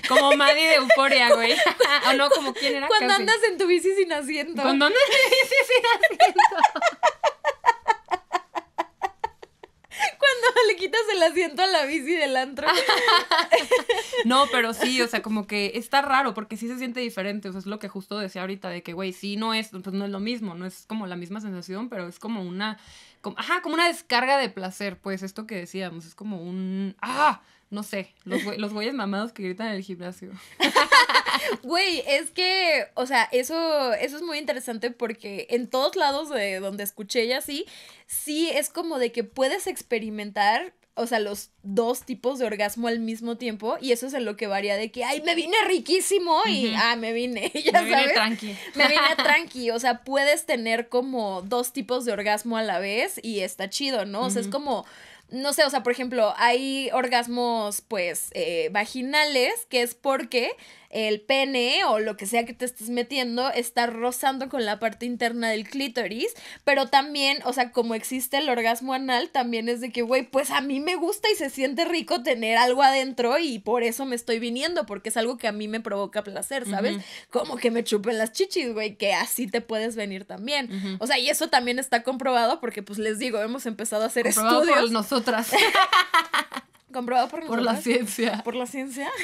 Como Maddy de Euforia, güey. o no, como quién era. Cuando andas en tu bici sin asiento. Cuando andas en tu bici sin asiento. le quitas el asiento a la bici del antro. no, pero sí, o sea, como que está raro porque sí se siente diferente. O sea, es lo que justo decía ahorita de que, güey, sí, no es, entonces pues, no es lo mismo, no es como la misma sensación, pero es como una, como, ajá, como una descarga de placer, pues esto que decíamos, es como un, ah, no sé, los, güeyes mamados que gritan en el gimnasio. Güey, es que, o sea, eso, eso es muy interesante porque en todos lados de donde escuché y así, sí es como de que puedes experimentar o sea, los dos tipos de orgasmo al mismo tiempo y eso es en lo que varía de que, ay, me vine riquísimo y, ah, me vine, ya me sabes. Me vine tranqui. Me vine tranqui, o sea, puedes tener como dos tipos de orgasmo a la vez y está chido, ¿no? O sea, es como no sé, o sea, por ejemplo, hay orgasmos, pues, eh, vaginales, que es porque el pene o lo que sea que te estés metiendo está rozando con la parte interna del clítoris, pero también, o sea, como existe el orgasmo anal, también es de que, güey, pues a mí me gusta y se siente rico tener algo adentro y por eso me estoy viniendo, porque es algo que a mí me provoca placer, ¿sabes? Como que me chupen las chichis, güey, que así te puedes venir también. O sea, y eso también está comprobado porque, pues les digo, hemos empezado a hacer comprobado estudios. nosotras. Comprobado por, por la ciencia. Por la ciencia.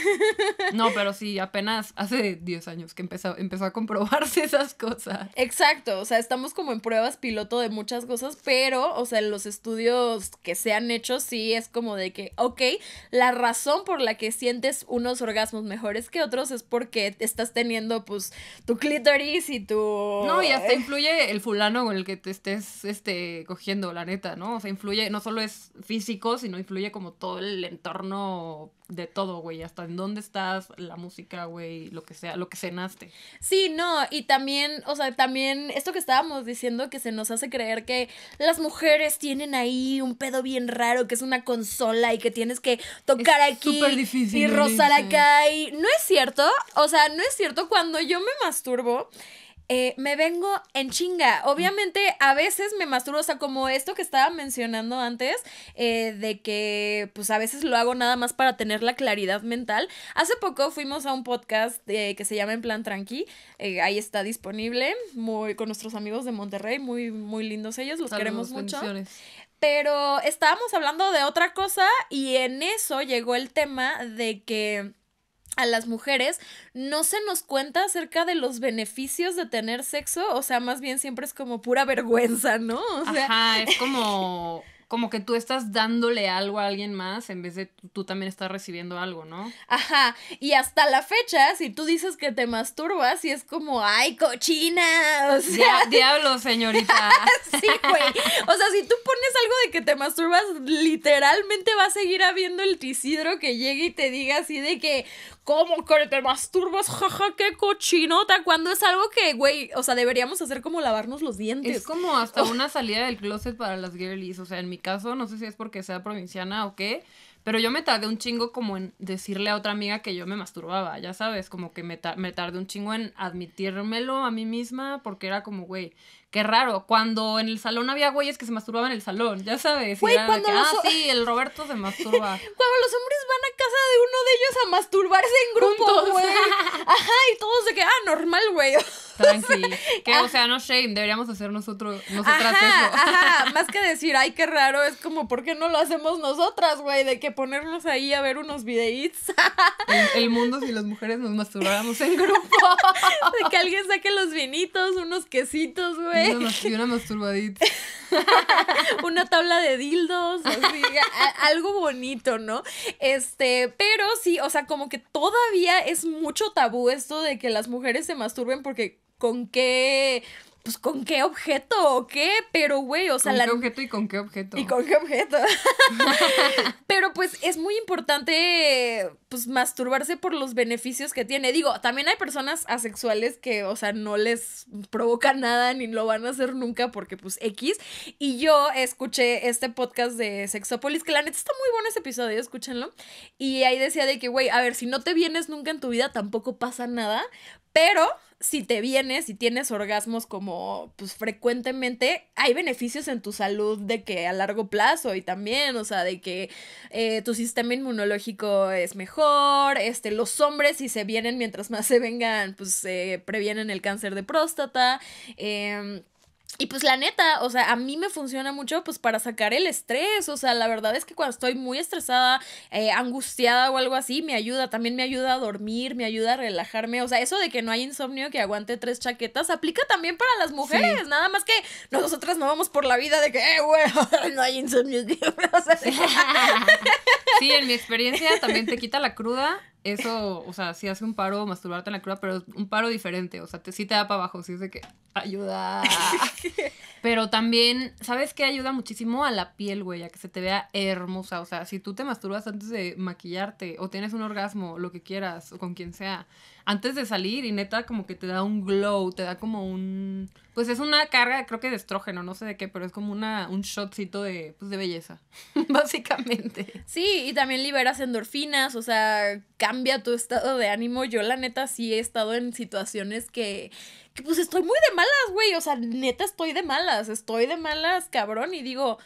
No, pero sí, apenas hace 10 años que empezó, empezó a comprobarse esas cosas. Exacto, o sea, estamos como en pruebas piloto de muchas cosas, pero, o sea, los estudios que se han hecho sí es como de que, ok, la razón por la que sientes unos orgasmos mejores que otros es porque estás teniendo, pues, tu clitoris y tu... No, y hasta influye el fulano con el que te estés, este, cogiendo, la neta, ¿no? O sea, influye, no solo es físico, sino influye como todo el el entorno de todo, güey, hasta en dónde estás, la música, güey, lo que sea, lo que cenaste. Sí, no, y también, o sea, también esto que estábamos diciendo que se nos hace creer que las mujeres tienen ahí un pedo bien raro, que es una consola y que tienes que tocar aquí y rozar acá y no es cierto, o sea, no es cierto cuando yo me masturbo eh, me vengo en chinga. Obviamente, a veces me masturbo, o sea, como esto que estaba mencionando antes, eh, de que pues a veces lo hago nada más para tener la claridad mental. Hace poco fuimos a un podcast eh, que se llama En Plan Tranqui, ahí está disponible, muy, con nuestros amigos de Monterrey, muy, muy lindos ellos, los queremos mucho. Pero estábamos hablando de otra cosa y en eso llegó el tema de que a las mujeres, no se nos cuenta acerca de los beneficios de tener sexo, o sea, más bien siempre es como pura vergüenza, ¿no? O sea, Ajá, es como como que tú estás dándole algo a alguien más en vez de tú también estás recibiendo algo, ¿no? Ajá, y hasta la fecha, si tú dices que te masturbas y es como, ay, cochina, o sea... diablo, señorita. sí, güey. O sea, si tú pones algo de que te masturbas, literalmente va a seguir habiendo el tisidro que llegue y te diga así de que, ¿Cómo que te masturbas? Jaja, qué cochinota. Cuando es algo que, güey, o sea, deberíamos hacer como lavarnos los dientes. Es como hasta oh. una salida del closet para las girlies. O sea, en mi caso, no sé si es porque sea provinciana o qué, pero yo me tardé un chingo como en decirle a otra amiga que yo me masturbaba, ya sabes, como que me, me tardé un chingo en admitírmelo a mí misma porque era como, güey, Qué raro, cuando en el salón había güeyes que se masturbaban en el salón, ya sabes. Güey, cuando los... Ah, sí, el Roberto se masturba. cuando los hombres van a casa de uno de ellos a masturbarse en grupo, güey. Ajá, y todos de que, ah, normal, güey. Tranqui. Que, o ah. sea, no shame, deberíamos hacer nosotros, nosotras ajá, eso. Ajá, más que decir, ay, qué raro, es como, ¿por qué no lo hacemos nosotras, güey? De que ponernos ahí a ver unos videíts. el, mundo si las mujeres nos masturbáramos en grupo. de que alguien saque los vinitos, unos quesitos, güey. Y, una, masturbadita. una tabla de dildos, así, algo bonito, ¿no? Este, pero sí, o sea, como que todavía es mucho tabú esto de que las mujeres se masturben porque con qué pues con qué objeto o qué, pero güey, o sea, ¿Con qué objeto y con qué objeto? Y con qué objeto. pero pues es muy importante pues masturbarse por los beneficios que tiene. Digo, también hay personas asexuales que, o sea, no les provoca nada ni lo van a hacer nunca porque pues X. Y yo escuché este podcast de Sexópolis, que la neta está muy bueno ese episodio, escúchenlo. Y ahí decía de que, güey, a ver, si no te vienes nunca en tu vida tampoco pasa nada, pero si te vienes y tienes orgasmos como pues frecuentemente, hay beneficios en tu salud de que a largo plazo y también, o sea, de que eh, tu sistema inmunológico es mejor, este, los hombres si se vienen mientras más se vengan, pues se previenen el cáncer de próstata. Em, y pues la neta, o sea, a mí me funciona mucho pues para sacar el estrés, o sea, la verdad es que cuando estoy muy estresada, eh, angustiada o algo así, me ayuda, también me ayuda a dormir, me ayuda a relajarme, o sea, eso de que no hay insomnio que aguante tres chaquetas aplica también para las mujeres, nada más que nosotras no vamos por la vida de que, eh, güey, no hay insomnio. sí, en mi experiencia también te quita la cruda eso, o sea, si hace un paro masturbarte en la cruda, pero un paro diferente, o sea, te, sí te da para abajo, sí es de que ayuda. pero también, ¿sabes qué ayuda muchísimo a la piel, güey? A que se te vea hermosa, o sea, si tú te masturbas antes de maquillarte o tienes un orgasmo, lo que quieras, o con quien sea, antes de salir y neta como que te da un glow, te da como un... Pues es una carga, creo que de estrógeno, no sé de qué, pero es como una, un shotcito de, pues de belleza, básicamente. Sí, y también liberas endorfinas, o sea, cambia tu estado de ánimo. Yo la neta sí he estado en situaciones que, que pues estoy muy de malas, güey, o sea, neta estoy de malas, estoy de malas, cabrón, y digo,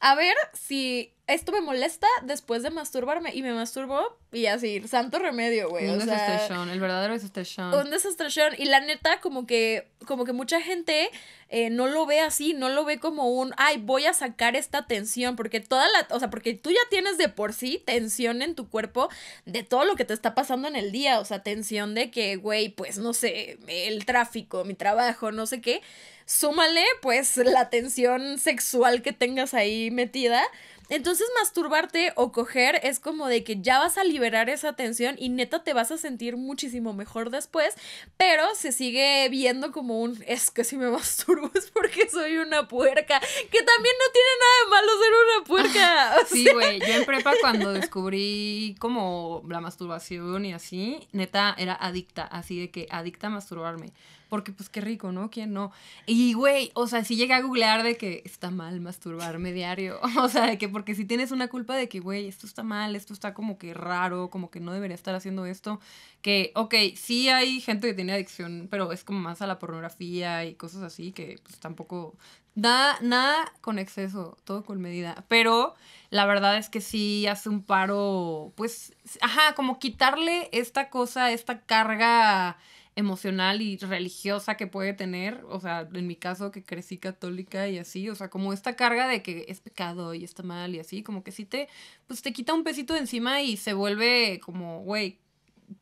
a ver si esto me molesta después de masturbarme y me masturbo y así, santo remedio, güey. Un desastre el verdadero desastre Un desastre y la neta como que como que mucha gente eh, no lo ve así, no lo ve como un, ay, voy a sacar esta tensión, porque toda la, o sea, porque tú ya tienes de por sí tensión en tu cuerpo de todo lo que te está pasando en el día, o sea, tensión de que, güey, pues no sé, el tráfico, mi trabajo, no sé qué, súmale pues la tensión sexual que tengas ahí metida entonces masturbarte o coger es como de que ya vas a liberar esa tensión y neta te vas a sentir muchísimo mejor después, pero se sigue viendo como un es que si me masturbo es porque soy una puerca, que también no tiene nada de malo ser una puerca. sí, güey, yo en prepa cuando descubrí como la masturbación y así, neta era adicta, así de que adicta a masturbarme. Porque pues qué rico, ¿no? ¿Quién no? Y güey, o sea, si llega a googlear de que está mal masturbarme diario, o sea, de que porque si tienes una culpa de que, güey, esto está mal, esto está como que raro, como que no debería estar haciendo esto, que, ok, sí hay gente que tiene adicción, pero es como más a la pornografía y cosas así, que pues tampoco Nada, nada, con exceso, todo con medida. Pero la verdad es que sí hace un paro, pues, ajá, como quitarle esta cosa, esta carga emocional y religiosa que puede tener, o sea, en mi caso que crecí católica y así, o sea, como esta carga de que es pecado y está mal y así, como que sí te, pues te quita un pesito de encima y se vuelve como, güey,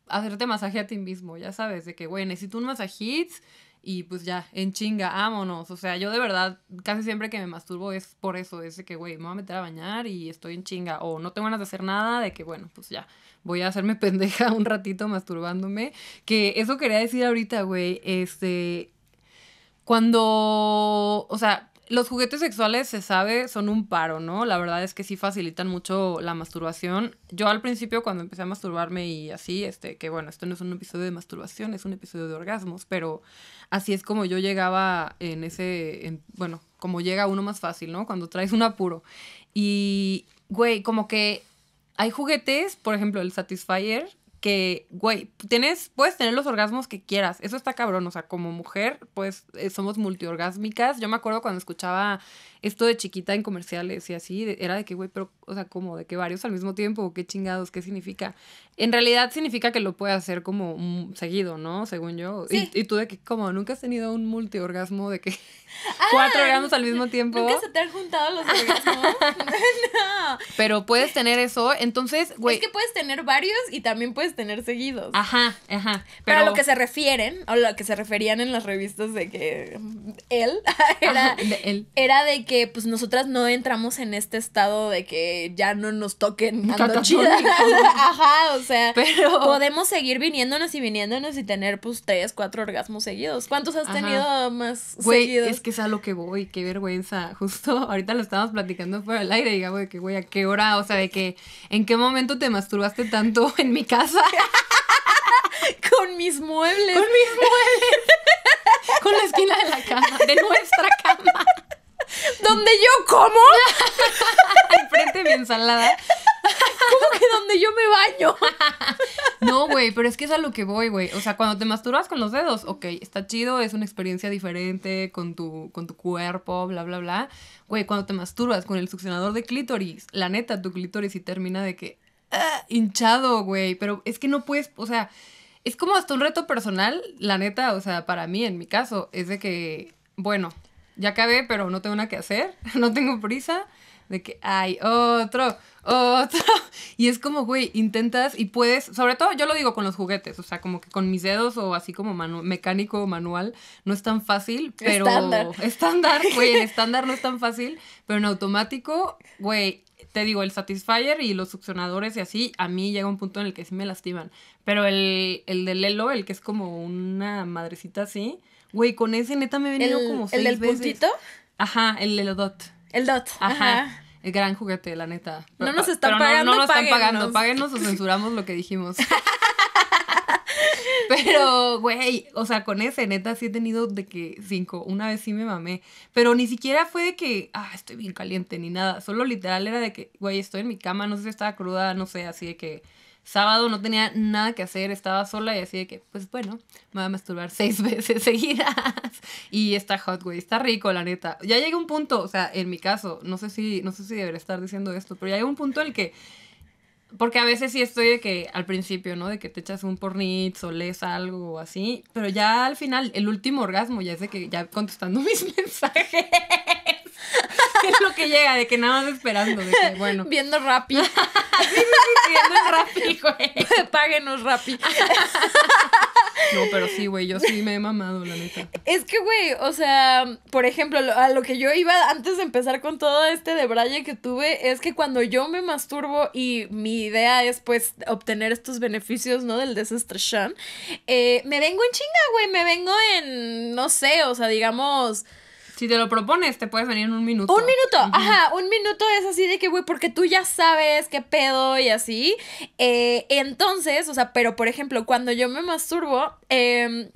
hacerte masaje a ti mismo, ya sabes, de que, güey, necesito un masajito y pues ya, en chinga, vámonos. O sea, yo de verdad, casi siempre que me masturbo es por eso, es de que, güey, me voy a meter a bañar y estoy en chinga, o no tengo ganas de hacer nada, de que, bueno, pues ya, voy a hacerme pendeja un ratito masturbándome. Que eso quería decir ahorita, güey, este, cuando, o sea, los juguetes sexuales, se sabe, son un paro, ¿no? La verdad es que sí facilitan mucho la masturbación. Yo al principio, cuando empecé a masturbarme y así, este, que bueno, esto no es un episodio de masturbación, es un episodio de orgasmos, pero así es como yo llegaba en ese, bueno, como llega uno más fácil, ¿no? Cuando traes un apuro. Y, güey, como que hay juguetes, por ejemplo, el Satisfyer, que, güey, tienes, puedes tener los orgasmos que quieras. Eso está cabrón. O sea, como mujer, pues eh, somos multiorgásmicas. Yo me acuerdo cuando escuchaba esto de chiquita en comerciales y así, era de que, güey, pero, o sea, como de que varios al mismo tiempo, qué chingados, qué significa. En realidad significa que lo puede hacer como seguido, ¿no? Según yo. Y, y, tú de que, como, nunca has tenido un multiorgasmo de que ah, cuatro orgasmos al mismo tiempo. Nunca se te han juntado los orgasmos. no. Pero puedes tener eso, entonces, güey. Es que puedes tener varios y también puedes tener seguidos. Ajá, ajá. Pero, a lo que se refieren, o lo que se referían en las revistas de que mm, él era, él. era de que que pues nosotras no entramos en este estado de que ya no nos toquen nada Ajá, o sea, pero podemos seguir viniéndonos y viniéndonos y tener pues tres, cuatro orgasmos seguidos. ¿Cuántos has tenido más seguidos? es que es a lo que voy, qué vergüenza. Justo ahorita lo estábamos platicando fuera del aire, digamos, de que güey, a qué hora, o sea, de que en qué momento te masturbaste tanto en mi casa. Con mis muebles. Con mis muebles. Con la esquina de la cama, de nuestra cama. ¿Dónde yo como? Al frente de mi ensalada. ¿Cómo que donde yo me baño? No, güey, pero es que es a lo que voy, güey. O sea, cuando te masturbas con los dedos, ok, está chido, es una experiencia diferente con tu, con tu cuerpo, bla, bla, bla. Güey, cuando te masturbas con el succionador de clítoris, la neta, tu clítoris y termina de que ah, hinchado, güey. Pero es que no puedes, o sea, es como hasta un reto personal, la neta, o sea, para mí, en mi caso, es de que, bueno, ya acabé, pero no tengo nada que hacer, no tengo prisa, de que hay otro, otro. Y es como, güey, intentas y puedes, sobre todo yo lo digo con los juguetes, o sea, como que con mis dedos o así como mecánico o manual, no es tan fácil, pero... Estándar. Estándar, güey, el estándar no es tan fácil, pero en automático, güey, te digo, el Satisfyer y los succionadores y así, a mí llega un punto en el que sí me lastiman. Pero el, el de Lelo, el que es como una madrecita así, Güey, con ese neta me he venido como seis ¿El del puntito? Ajá, el, el dot. El dot. Ajá. El gran juguete, la neta. no nos están pagando. No, nos están pagando. Páguenos o censuramos lo que dijimos. Pero, güey, o sea, con ese, neta, sí he tenido de que cinco. Una vez sí me mamé. Pero ni siquiera fue de que, ah, estoy bien caliente, ni nada. Solo literal era de que, güey, estoy en mi cama, no sé si estaba cruda, no sé, así de que sábado no tenía nada que hacer, estaba sola y así de que, pues bueno, me voy a masturbar seis veces seguidas. y está hot, güey, está rico, la neta. Ya a un punto, o sea, en mi caso, no sé si, no sé si debería estar diciendo esto, pero ya a un punto en el que. Porque a veces sí estoy de que al principio, ¿no? De que te echas un pornitz o lees algo o así. Pero ya al final, el último orgasmo ya es de que ya contestando mis mensajes lo que llega, de que nada más esperando, de que, bueno. Viendo Rappi. sí, sí, sí, viendo Rappi, güey. Páguenos Rappi. no, pero sí, güey, yo sí me he mamado, la neta. Es que, güey, o sea, por ejemplo, a lo que yo iba antes de empezar con todo este de Braille que tuve, es que cuando yo me masturbo y mi idea es, pues, obtener estos beneficios, ¿no? Del desestresión, eh, me vengo en chinga, güey, me vengo en, no sé, o sea, digamos... Si te lo propones, te puedes venir en un minuto. Un minuto, ajá, un minuto es así de que, güey, porque tú ya sabes qué pedo y así. Eh, entonces, o sea, pero por ejemplo, cuando yo me masturbo, em,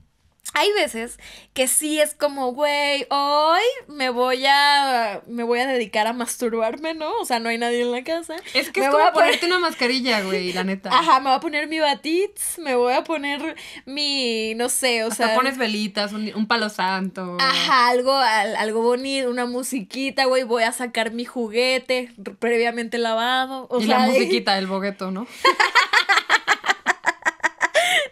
hay veces que sí es como, güey, hoy me voy a me voy a dedicar a masturbarme, ¿no? O sea, no hay nadie en la casa. Es que voy a ponerte una mascarilla, güey, la neta. Ajá, me voy a poner mi batiz, me voy a poner mi, no sé, o sea... sea. pones velitas, un, palo santo. Ajá, algo, algo bonito, una musiquita, güey, voy a sacar mi juguete previamente lavado. y la musiquita, el bogueto, ¿no?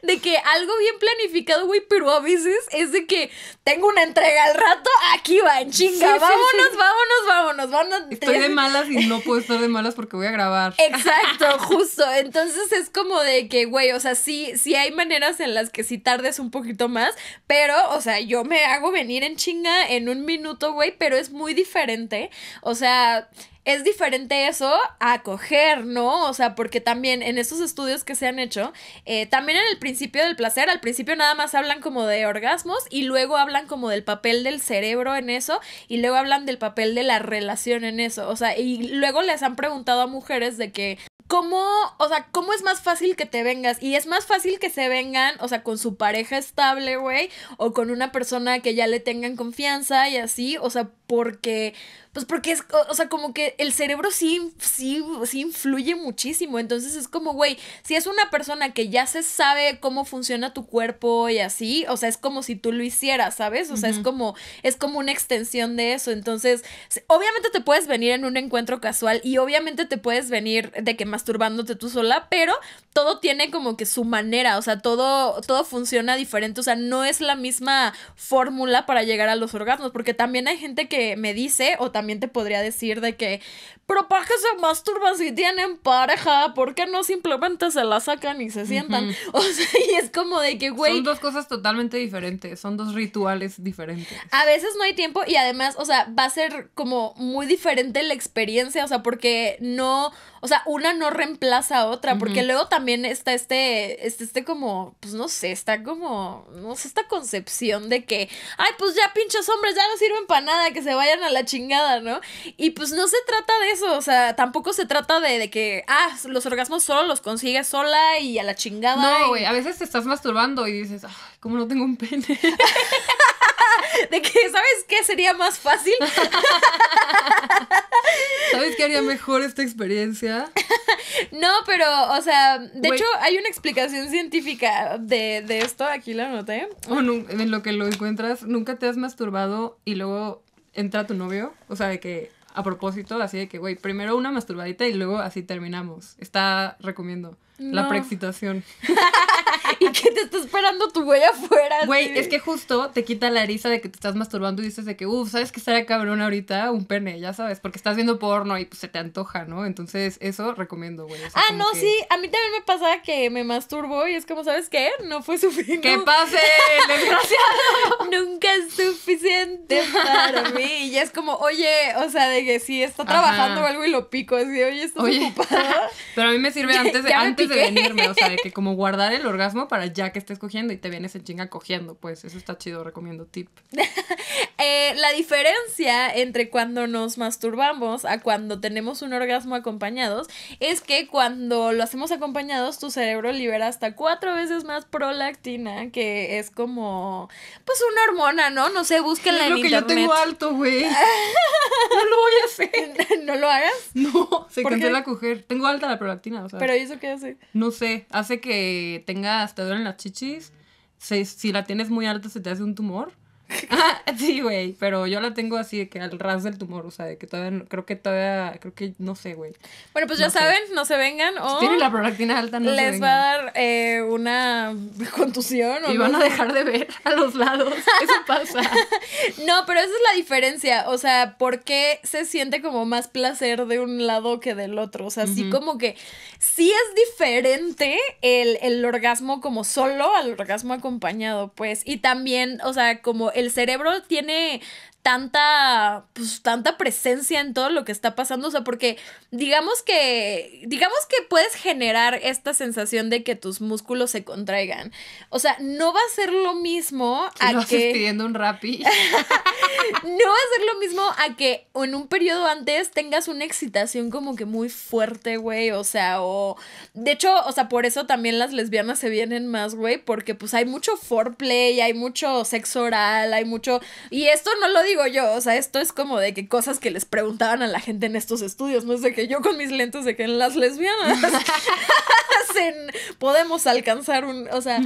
de que algo bien planificado, güey, pero a veces es de que tengo una entrega al rato, aquí va, en chinga, vámonos, vámonos, vámonos, vámonos, Estoy de malas y no puedo estar de malas porque voy a grabar. Exacto, justo. Entonces es como de que, güey, o sea, sí, sí hay maneras en las que sí tardes un poquito más, pero, o sea, yo me hago venir en chinga en un minuto, güey, pero es muy diferente. O sea, es diferente eso a coger, ¿no? O sea, porque también en estos estudios que se han hecho, eh, también en el principio del placer, al principio nada más hablan como de orgasmos y luego hablan como del papel del cerebro en eso y luego hablan del papel de la relación en eso. O sea, y luego les han preguntado a mujeres de que ¿Cómo, o sea, cómo es más fácil que te vengas? Y es más fácil que se vengan, o sea, con su pareja estable, güey, o con una persona que ya le tengan confianza y así, o sea, porque pues porque es, o, sea, como que el cerebro sí, sí, influye muchísimo. Entonces es como, güey, si es una persona que ya se sabe cómo funciona tu cuerpo y así, o sea, es como si tú lo hicieras, ¿sabes? O sea, es como, es como una extensión de eso. Entonces, obviamente te puedes venir en un encuentro casual y obviamente te puedes venir de que masturbándote tú sola, pero todo tiene como que su manera, o sea, todo, todo funciona diferente, o sea, no es la misma fórmula para llegar a los orgasmos, porque también hay gente que me dice, o también también te podría decir de que, ...propájese masturba y si tienen pareja, ¿por qué no simplemente se la sacan y se sientan? O sea, y es como de que, güey. Son dos cosas totalmente diferentes, son dos rituales diferentes. A veces no hay tiempo y además, o sea, va a ser como muy diferente la experiencia, o sea, porque no, o sea, una no reemplaza a otra, porque luego también está este, este, este como, pues no sé, está como, no sé, esta concepción de que, ay, pues ya pinches hombres, ya no sirven para nada, que se vayan a la chingada, ¿no? Y pues no se trata de eso, o sea, tampoco se trata de, de que, ah, los orgasmos solo los consigues sola y a la chingada. No, güey, a veces te estás masturbando y dices, ah, como no tengo un pene. de que, ¿sabes qué sería más fácil? ¿Sabes qué haría mejor esta experiencia? no, pero, o sea, de hecho hay una explicación científica de, de esto, aquí la anoté. en lo que lo encuentras, ¿nunca te has masturbado y luego entra tu novio? O sea, de que a propósito, así de que, güey, primero una masturbadita y luego así terminamos. Está, recomiendo. La preexcitación. y que te está esperando tu güey afuera. Güey, es que justo te quita la risa de que te estás masturbando y dices de que, uff, ¿sabes que estaría cabrón ahorita? Un pene, ya sabes, porque estás viendo porno y pues, se te antoja, ¿no? Entonces, eso recomiendo, güey. ah, no, sí, a mí también me pasa que me masturbo y es como, ¿sabes qué? No fue suficiente. ¡Que pase, desgraciado! Nunca es suficiente para mí. Y es como, oye, o sea, de que si está trabajando algo y lo pico, así, oye, estás ocupada. Pero a mí me sirve antes de... antes de venirme, o sea, de que como guardar el orgasmo para ya que estés cogiendo y te vienes en chinga cogiendo, pues eso está chido, recomiendo tip. Eh, la diferencia entre cuando nos masturbamos a cuando tenemos un orgasmo acompañados es que cuando lo hacemos acompañados tu cerebro libera hasta cuatro veces más prolactina, que es como, pues una hormona, ¿no? No sé, búsquenla es lo que yo tengo alto, güey. no lo voy a hacer. ¿No lo hagas? No, se coger. Tengo alta la prolactina, o sea. Pero eso qué hace? No sé, hace que tengas, te duelen las chichis. si la tienes muy alta se te hace un tumor. Ah, sí, güey, pero yo la tengo así de que al ras del tumor, o sea, que todavía, creo que todavía, creo que no sé, güey. Bueno, pues ya saben, no se vengan o... la prolactina alta, no Les va a dar eh, una contusión Y van a dejar de ver a los lados, eso pasa. no, pero esa es la diferencia, o sea, ¿por qué se siente como más placer de un lado que del otro? O sea, así como que, sí es diferente el, el orgasmo como solo al orgasmo acompañado, pues, y también, o sea, como el cerebro tiene tanta, pues, tanta presencia en todo lo que está pasando. O sea, porque digamos que, digamos que puedes generar esta sensación de que tus músculos se contraigan. O sea, no va a ser lo mismo a que que... Haces pidiendo un rapi. no va a ser lo mismo a que en un periodo antes tengas una excitación como que muy fuerte, güey. O sea, o... De hecho, o sea, por eso también las lesbianas se vienen más, güey, porque pues hay mucho foreplay, hay mucho sexo oral, hay mucho... Y esto no lo digo yo, o sea, esto es como de que cosas que les preguntaban a la gente en estos estudios, no es de que yo con mis lentes de que en las lesbianas podemos alcanzar un, o sea,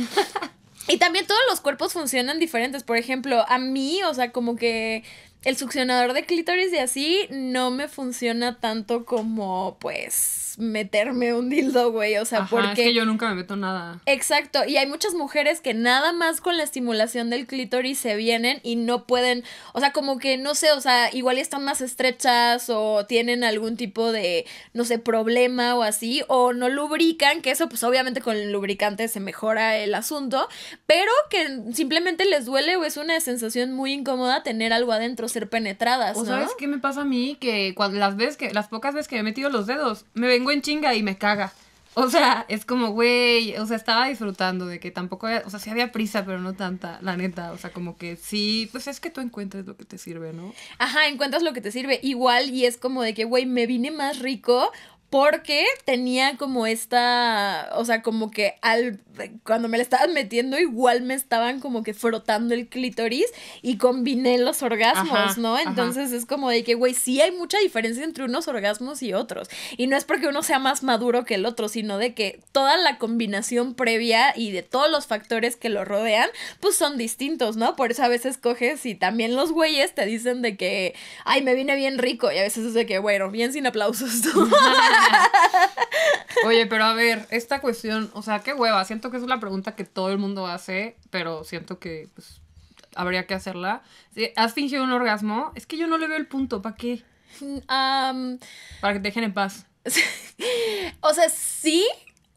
y también todos los cuerpos funcionan diferentes, por ejemplo, a mí, o sea, como que el succionador de clítoris y así no me funciona tanto como pues meterme un dildo, güey, o sea, porque... Es que yo nunca me meto nada. Exacto, y hay muchas mujeres que nada más con la estimulación del clítoris se vienen y no pueden, o sea, como que, no sé, o sea, igual están más estrechas o tienen algún tipo de, no sé, problema o así, o no lubrican, que eso pues obviamente con el lubricante se mejora el asunto, pero que simplemente les duele o es una sensación muy incómoda tener algo adentro, ser penetradas. ¿no? O sabes qué me pasa a mí que cuando las veces que, las pocas veces que he metido los dedos, me tengo en chinga y me caga. O sea, es como, güey, o sea, estaba disfrutando de que tampoco, había, o sea, sí había prisa, pero no tanta, la neta, o sea, como que sí, pues es que tú encuentres lo que te sirve, ¿no? Ajá, encuentras lo que te sirve igual y es como de que, güey, me vine más rico porque tenía como esta, o sea, como que al cuando me la estaban metiendo igual me estaban como que frotando el clítoris y combiné los orgasmos, ¿no? Entonces es como de que, güey, sí hay mucha diferencia entre unos orgasmos y otros. Y no es porque uno sea más maduro que el otro, sino de que toda la combinación previa y de todos los factores que lo rodean, pues son distintos, ¿no? Por eso a veces coges y también los güeyes te dicen de que, ay, me viene bien rico y a veces es de que, bueno, bien sin aplausos. Oye, pero a ver, esta cuestión, o sea, qué hueva. Siento que es una pregunta que todo el mundo hace, pero siento que pues, habría que hacerla. ¿Has fingido un orgasmo? Es que yo no le veo el punto, ¿para qué? Para que te dejen en paz. o sea, sí,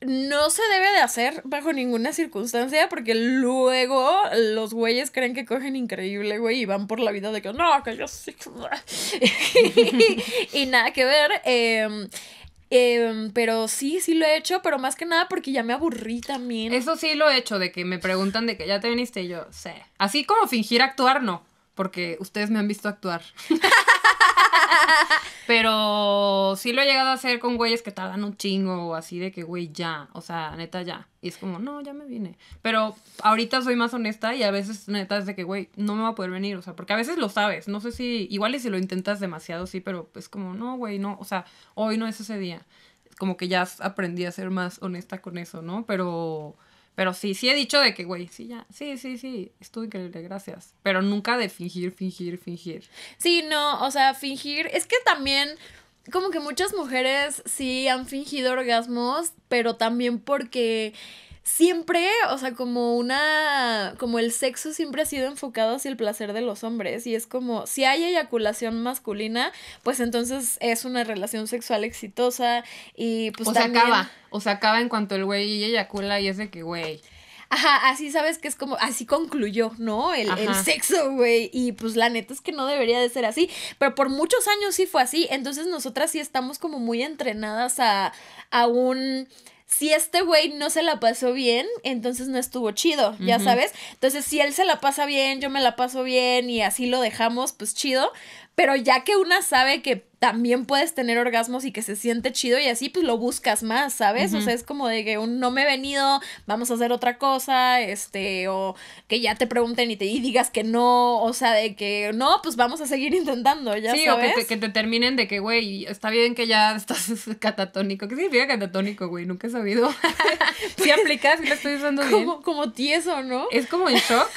no se debe de hacer bajo ninguna circunstancia porque luego los güeyes creen que cogen increíble, güey, y van por la vida de que no, que yo sí. y, y nada que ver. Eh, Em, pero sí, sí lo he hecho, pero más que nada porque ya me aburrí también. Eso sí lo he hecho, de que me preguntan de que ya te viniste y yo sé. Así como fingir actuar, no porque ustedes me han visto actuar. Pero sí lo he llegado a hacer con güeyes que te dan un chingo o así de que, güey, ya, o sea, neta, ya. Y es como, no, ya me vine. Pero ahorita soy más honesta y a veces neta es de que, güey, no me va a poder venir, o sea, porque a veces lo sabes, no sé si, igual y si lo intentas demasiado, sí, pero es como, no, güey, no, o sea, hoy no es ese día. Como que ya aprendí a ser más honesta con eso, ¿no? Pero pero sí, sí he dicho de que, güey, sí, ya, sí, sí, sí, estuvo increíble, gracias. Pero nunca de fingir, fingir, fingir. Sí, no, o sea, fingir, es que también, como que muchas mujeres sí han fingido orgasmos, pero también porque siempre, o sea, como una, como el sexo siempre ha sido enfocado hacia el placer de los hombres y es como, si hay eyaculación masculina, pues entonces es una relación sexual exitosa y pues... O se acaba, o se acaba en cuanto el güey eyacula y es de que, güey. Ajá, así sabes que es como, así concluyó, ¿no? El, el sexo, güey. Y pues la neta es que no debería de ser así. Pero por muchos años sí fue así. Entonces nosotras sí estamos como muy entrenadas a, a un si este güey no se la pasó bien, entonces no estuvo chido, ya sabes. Entonces, si él se la pasa bien, yo me la paso bien y así lo dejamos, pues chido. Pero ya que una sabe que también puedes tener orgasmos y que se siente chido y así pues lo buscas más, ¿sabes? O sea, es como de que un no me he venido, vamos a hacer otra cosa, este, o que ya te pregunten y te digas que no, o sea, de que no, pues vamos a seguir intentando, ya sabes. Sí, o que te, terminen de que, güey, está bien que ya estás catatónico. ¿Qué significa catatónico, güey? Nunca he sabido. sí, aplicas, y lo estoy usando bien. Como tieso, ¿no? Es como en shock.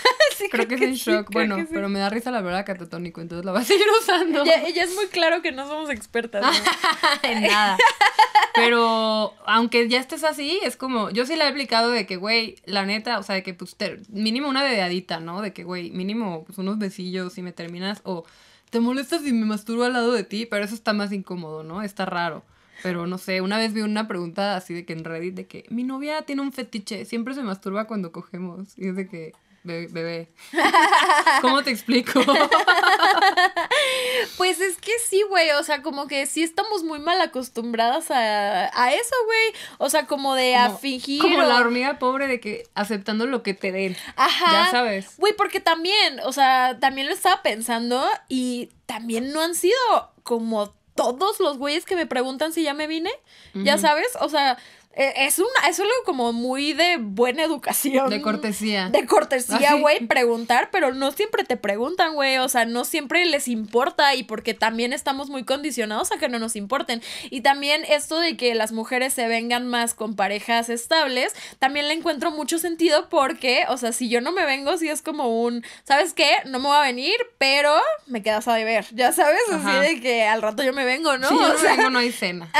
creo, que, es en shock. bueno, pero me da risa la verdad catatónico, entonces la vas a seguir usando. Ya, es muy claro que no son somos expertas. en nada. Pero aunque ya estés así, es como, yo sí la he explicado de que, güey, la neta, o sea, de que pues mínimo una dedadita, ¿no? De que, güey, mínimo pues, unos besillos y me terminas o te molestas y me masturbo al lado de ti, pero eso está más incómodo, ¿no? Está raro. Pero no sé, una vez vi una pregunta así de que en Reddit de que mi novia tiene un fetiche, siempre se masturba cuando cogemos. Y es de que bebé. ¿Cómo te explico? pues es que sí, güey. O sea, como que sí estamos muy mal acostumbradas a, eso, güey. O sea, como de a fingir. Como la hormiga pobre de que aceptando lo que te den. Ajá. Ya sabes. Güey, porque también, o sea, también lo estaba pensando y también no han sido como todos los güeyes que me preguntan si ya me vine, ya sabes, o sea, eh, es, una, es algo como muy de buena educación. De cortesía. De cortesía, ah, güey, preguntar, pero no siempre te preguntan, güey. O sea, no siempre les importa y porque también estamos muy condicionados a que no nos importen. Y también esto de que las mujeres se vengan más con parejas estables, también le encuentro mucho sentido porque, o sea, si yo no me vengo, si es como un, ¿sabes qué? No me va a venir, pero me quedas a beber. Ya sabes, así de que al rato yo me vengo, ¿no? Si no no hay cena.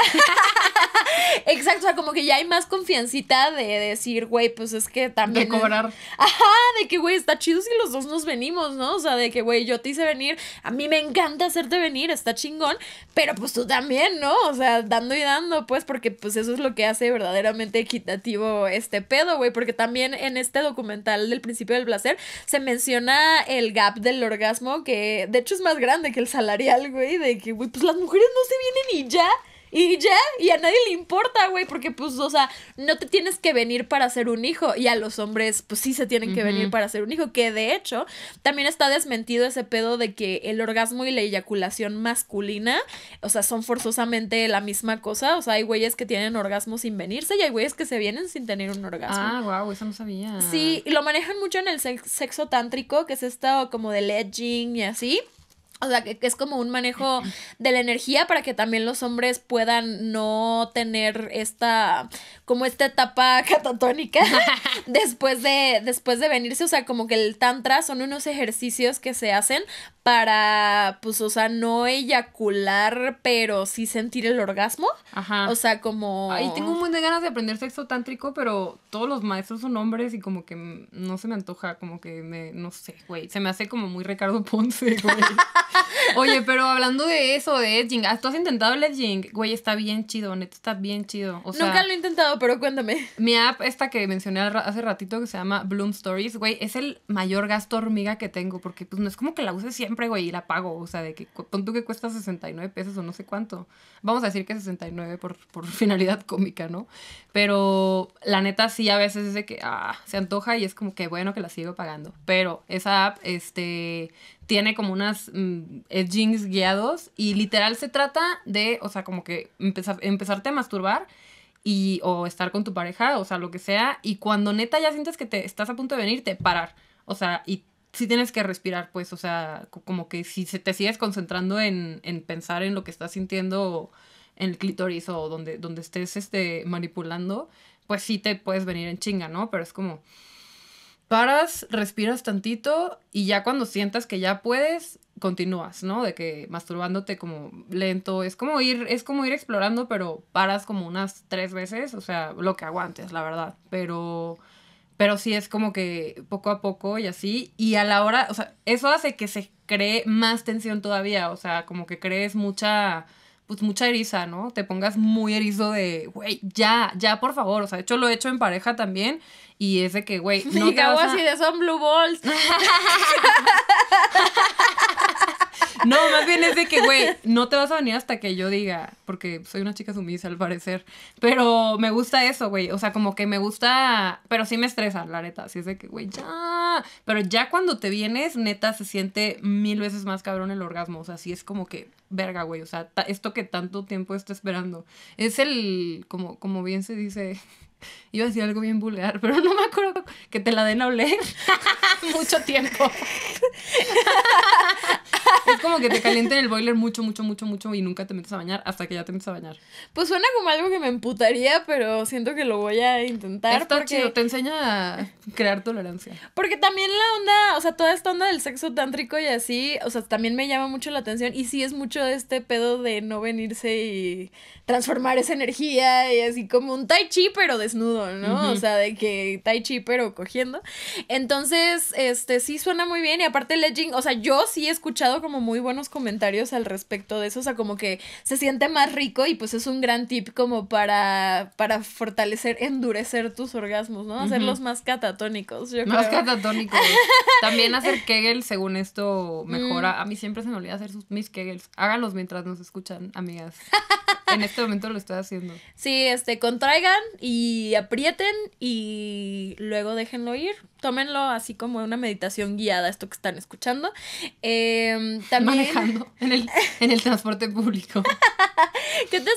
Exacto, o sea, como que y hay más confiancita de decir, güey, pues es que también. De cobrar. Ajá, de que, güey, está chido si los dos nos venimos, ¿no? O sea, de que, güey, yo te hice venir, a mí me encanta hacerte venir, está chingón, pero pues tú también, ¿no? O sea, dando y dando, pues, porque pues eso es lo que hace verdaderamente equitativo este pedo, güey, porque también en este documental del principio del placer se menciona el gap del orgasmo, que de hecho es más grande que el salarial, güey, de que, güey, pues las mujeres no se vienen y ya. Y ya, y a nadie le importa, güey, porque pues, o sea, no te tienes que venir para ser un hijo. Y a los hombres, pues sí se tienen que venir para ser un hijo, que de hecho también está desmentido ese pedo de que el orgasmo y la eyaculación masculina, o sea, son forzosamente la misma cosa. O sea, hay güeyes que tienen orgasmo sin venirse y hay güeyes que se vienen sin tener un orgasmo. Ah, wow, eso no sabía. Sí, lo manejan mucho en el sexo tántrico, que es esto como de legging y así. O sea, que, es como un manejo de la energía para que también los hombres puedan no tener esta, como esta etapa catatónica después de, después de venirse. O sea, como que el tantra son unos ejercicios que se hacen para, pues, o sea, no eyacular, pero sí sentir el orgasmo. Ajá. O sea, como... Ay, tengo un montón de ganas de aprender sexo tántrico, pero todos los maestros son hombres y como que no se me antoja, como que me, no sé, güey, se me hace como muy Ricardo Ponce, güey. Oye, pero hablando de eso, de edging, ¿tú has intentado el edging? Güey, está bien chido, neta, está bien chido. Nunca lo he intentado, pero cuéntame. Mi app, esta que mencioné hace ratito, que se llama Bloom Stories, güey, es el mayor gasto hormiga que tengo, porque pues no es como que la use siempre, güey, y la pago. O sea, de que pon tú que cuesta 69 pesos o no sé cuánto. Vamos a decir que 69 por, por finalidad cómica, ¿no? Pero la neta sí, a veces es de que ah, se antoja y es como que bueno que la sigo pagando. Pero esa app, este, tiene como unas mm, edgings guiados y literal se trata de, o sea, como que empezar, empezarte a masturbar y, o estar con tu pareja, o sea, lo que sea, y cuando neta ya sientes que te estás a punto de venirte, parar, o sea, y sí tienes que respirar, pues, o sea, como que si te sigues concentrando en, pensar en lo que estás sintiendo en el clítoris o donde, donde estés este, manipulando, pues sí te puedes venir en chinga, ¿no? Pero es como paras, respiras tantito y ya cuando sientas que ya puedes, continúas, ¿no? De que masturbándote como lento, es como ir, es como ir explorando, pero paras como unas tres veces, o sea, lo que aguantes, la verdad. Pero, pero sí es como que poco a poco y así, y a la hora, o sea, eso hace que se cree más tensión todavía, o sea, como que crees mucha pues mucha eriza, ¿no? Te pongas muy erizo de, güey, ya, ya, por favor. O sea, de hecho lo he hecho en pareja también. Y es de que, güey, no te así de son blue balls. No, más bien es de que, güey, no te vas a venir hasta que yo diga, porque soy una chica sumisa al parecer. Pero me gusta eso, güey. O sea, como que me gusta, pero sí me estresa, la neta. Así es de que, güey, ya. Pero ya cuando te vienes, neta, se siente mil veces más cabrón el orgasmo. O sea, sí es como que, verga, güey. O sea, esto que tanto tiempo está esperando. Es el, como, como bien se dice Iba a decir algo bien vulgar, pero no me acuerdo que te la den a oler mucho tiempo. es como que te calienten el boiler mucho, mucho, mucho, mucho y nunca te metes a bañar hasta que ya te metes a bañar. Pues suena como algo que me emputaría, pero siento que lo voy a intentar. porque... te enseña a crear tolerancia. Porque también la onda, o sea, toda esta onda del sexo tántrico y así, o sea, también me llama mucho la atención y sí es mucho este pedo de no venirse y transformar esa energía y así como un tai chi, pero de desnudo, ¿no? O sea, de que Tai Chi, pero cogiendo. Entonces, este sí suena muy bien. Y aparte, legging, o sea, yo sí he escuchado como muy buenos comentarios al respecto de eso. O sea, como que se siente más rico y pues es un gran tip como para, para fortalecer, endurecer tus orgasmos, ¿no? Hacerlos más catatónicos, Más catatónicos. También hacer Kegel, según esto, mejora. Mm. A mí siempre se me olvida hacer sus, mis Kegels. Háganlos mientras nos escuchan, amigas. en este momento lo estoy haciendo. Sí, este, contraigan y y aprieten y luego déjenlo ir. Tómenlo así como una meditación guiada, esto que están escuchando. Em, también... Manejando en el, transporte público. ¿Qué, te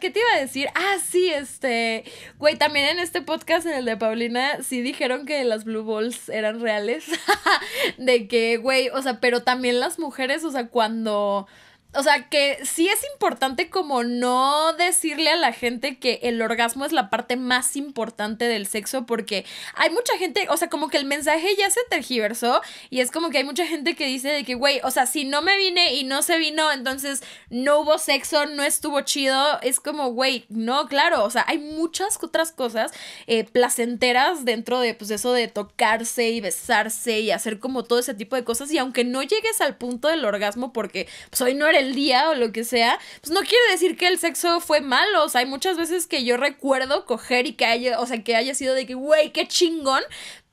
¿Qué te iba a decir? Ah, sí, este... Güey, también en este podcast, en el de Paulina, sí dijeron que las Blue Balls eran reales. de que, güey, o sea, pero también las mujeres, o sea, cuando... O sea, que sí es importante como no decirle a la gente que el orgasmo es la parte más importante del sexo porque hay mucha gente, o sea, como que el mensaje ya se tergiversó y es como que hay mucha gente que dice de que, güey, o sea, si no me vine y no se vino, entonces no hubo sexo, no estuvo chido, es como, güey, no, claro, o sea, hay muchas otras cosas eh, placenteras dentro de, pues, eso de tocarse y besarse y hacer como todo ese tipo de cosas y aunque no llegues al punto del orgasmo porque, pues, hoy no eres el día o lo que sea, pues no quiere decir que el sexo fue malo. O sea, hay muchas veces que yo recuerdo coger y que haya, o sea, que haya sido de que, güey, qué chingón,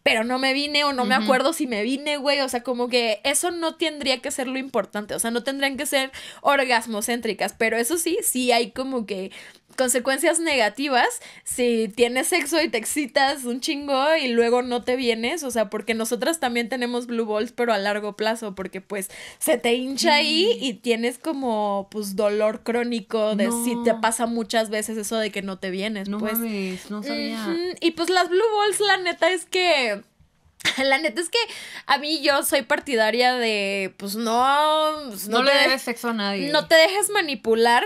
pero no me vine o no me acuerdo si me vine, güey. O sea, como que eso no tendría que ser lo importante. O sea, no tendrían que ser orgasmocéntricas. Pero eso sí, sí hay como que consecuencias negativas si tienes sexo y te excitas un chingo y luego no te vienes, o sea, porque nosotras también tenemos blue balls, pero a largo plazo, porque pues se te hincha ahí mm. y tienes como pues dolor crónico de si te pasa muchas veces eso de que no te vienes, no pues. no sabía. Y pues las blue balls, la neta es que la neta es que a mí yo soy partidaria de, pues no. Pues, no, le debes sexo a nadie. No te dejes manipular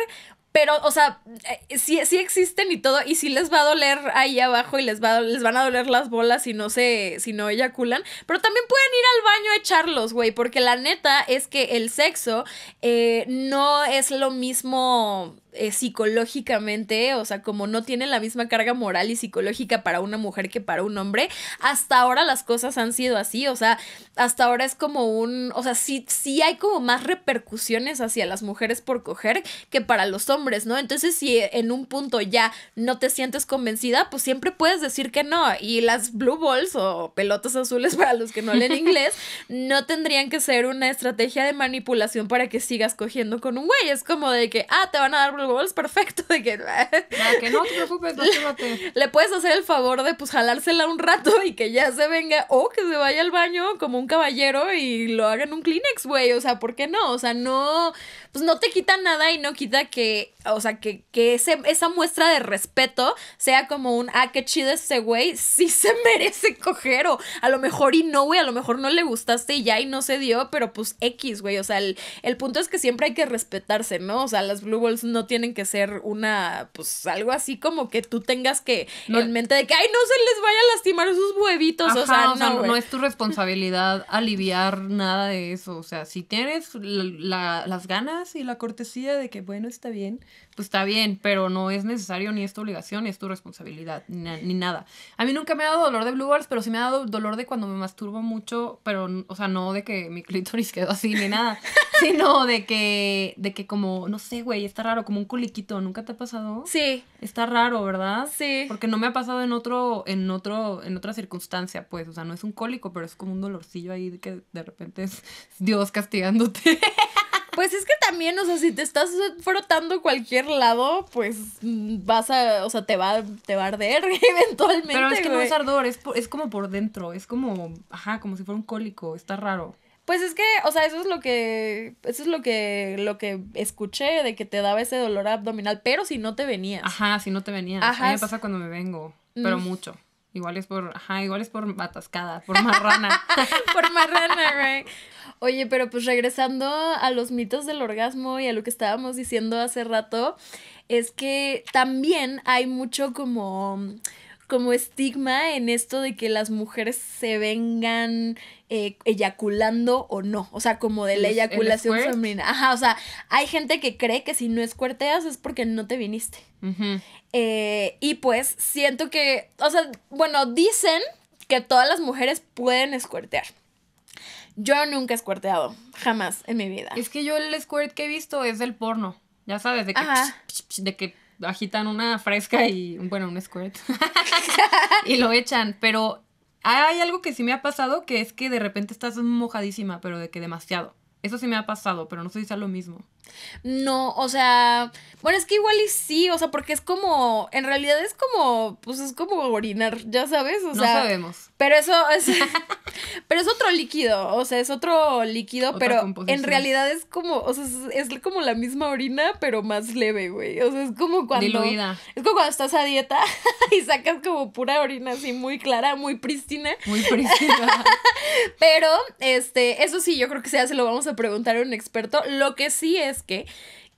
pero, o sea, eh, sí, existen y todo, y sí les va a doler ahí abajo y les, va, les van a doler las bolas si no si no eyaculan. Pero también pueden ir al baño a echarlos, güey, porque la neta es que el sexo eh, no es lo mismo eh, psicológicamente, o sea, como no tiene la misma carga moral y psicológica para una mujer que para un hombre, hasta ahora las cosas han sido así, o sea, hasta ahora es como un, o sea, sí, sí hay como más repercusiones hacia las mujeres por coger que para los hombres, ¿no? Entonces, si en un punto ya no te sientes convencida, pues siempre puedes decir que no, y las blue balls o pelotas azules para los que no leen inglés, no tendrían que ser una estrategia de manipulación para que sigas cogiendo con un güey, es como de que, ah, te van a dar el huevo perfecto de que... No, que no te preocupes, Le puedes hacer el favor de pues jalársela un rato y que ya se venga o que se vaya al baño como un caballero y lo hagan un Kleenex, güey. O sea, ¿por qué no? O sea, no, pues no te quita nada y no quita que, o sea, que, que esa muestra de respeto sea como un, ah, qué chido ese güey, sí se merece coger o a lo mejor y no, güey, a lo mejor no le gustaste y ya y no se dio, pero pues X, güey. O sea, el, el punto es que siempre hay que respetarse, ¿no? O sea, las Blue Balls no tienen que ser una, pues algo así como que tú tengas que en mente de que, ay, no se les vaya a lastimar sus huevitos, o sea, no, no, es tu responsabilidad aliviar nada de eso, o sea, si tienes las ganas y la cortesía de que, bueno, está bien, pues está bien, pero no es necesario ni es tu obligación, ni es tu responsabilidad, ni, nada. A mí nunca me ha dado dolor de blue balls, pero sí me ha dado dolor de cuando me masturbo mucho, pero, o sea, no de que mi clítoris quedó así ni nada, sino de que, de que como, no sé, güey, está raro, como un coliquito, ¿nunca te ha pasado? Sí. Está raro, ¿verdad? Sí. Porque no me ha pasado en otro, en otro, en otra circunstancia, pues, o sea, no es un cólico, pero es como un dolorcillo ahí de que de repente es Dios castigándote. Pues es que también, o sea, si te estás frotando cualquier lado, pues vas a, o sea, te va, a arder eventualmente. Pero es que no es ardor, es, como por dentro, es como, ajá, como si fuera un cólico, está raro. Pues es que, o sea, eso es lo que, eso es lo que, lo que escuché de que te daba ese dolor abdominal, pero si no te venías. Ajá, si no te venías. Ajá. A me pasa cuando me vengo, pero mucho. Igual es por, ajá, igual es por atascada, por marrana. por marrana, güey. Oye, pero pues regresando a los mitos del orgasmo y a lo que estábamos diciendo hace rato, es que también hay mucho como como estigma en esto de que las mujeres se vengan eh, eyaculando o no, o sea, como de la pues, eyaculación femenina. Ajá, o sea, hay gente que cree que si no escuerteas es porque no te viniste. Eh, y pues siento que, o sea, bueno, dicen que todas las mujeres pueden escuertear. Yo nunca he escuerteado, jamás en mi vida. Es que yo el squirt que he visto es del porno, ya sabes, de que agitan una fresca y, bueno, un squirt. y lo echan. Pero hay algo que sí me ha pasado que es que de repente estás mojadísima, pero de que demasiado. Eso sí me ha pasado, pero no sé si sea lo mismo. No, o sea, bueno, es que igual y sí, o sea, porque es como, en realidad es como, pues es como orinar, ya sabes, o sea. No sabemos. Pero eso es, pero es otro líquido, o sea, es otro líquido, pero en realidad es como, o sea, es, como la misma orina, pero más leve, güey. O sea, es como cuando... Es como cuando estás a dieta y sacas como pura orina así muy clara, muy prístina. Muy prístina. pero, este, eso sí, yo creo que sea, se lo vamos a preguntar a un experto. Lo que sí es que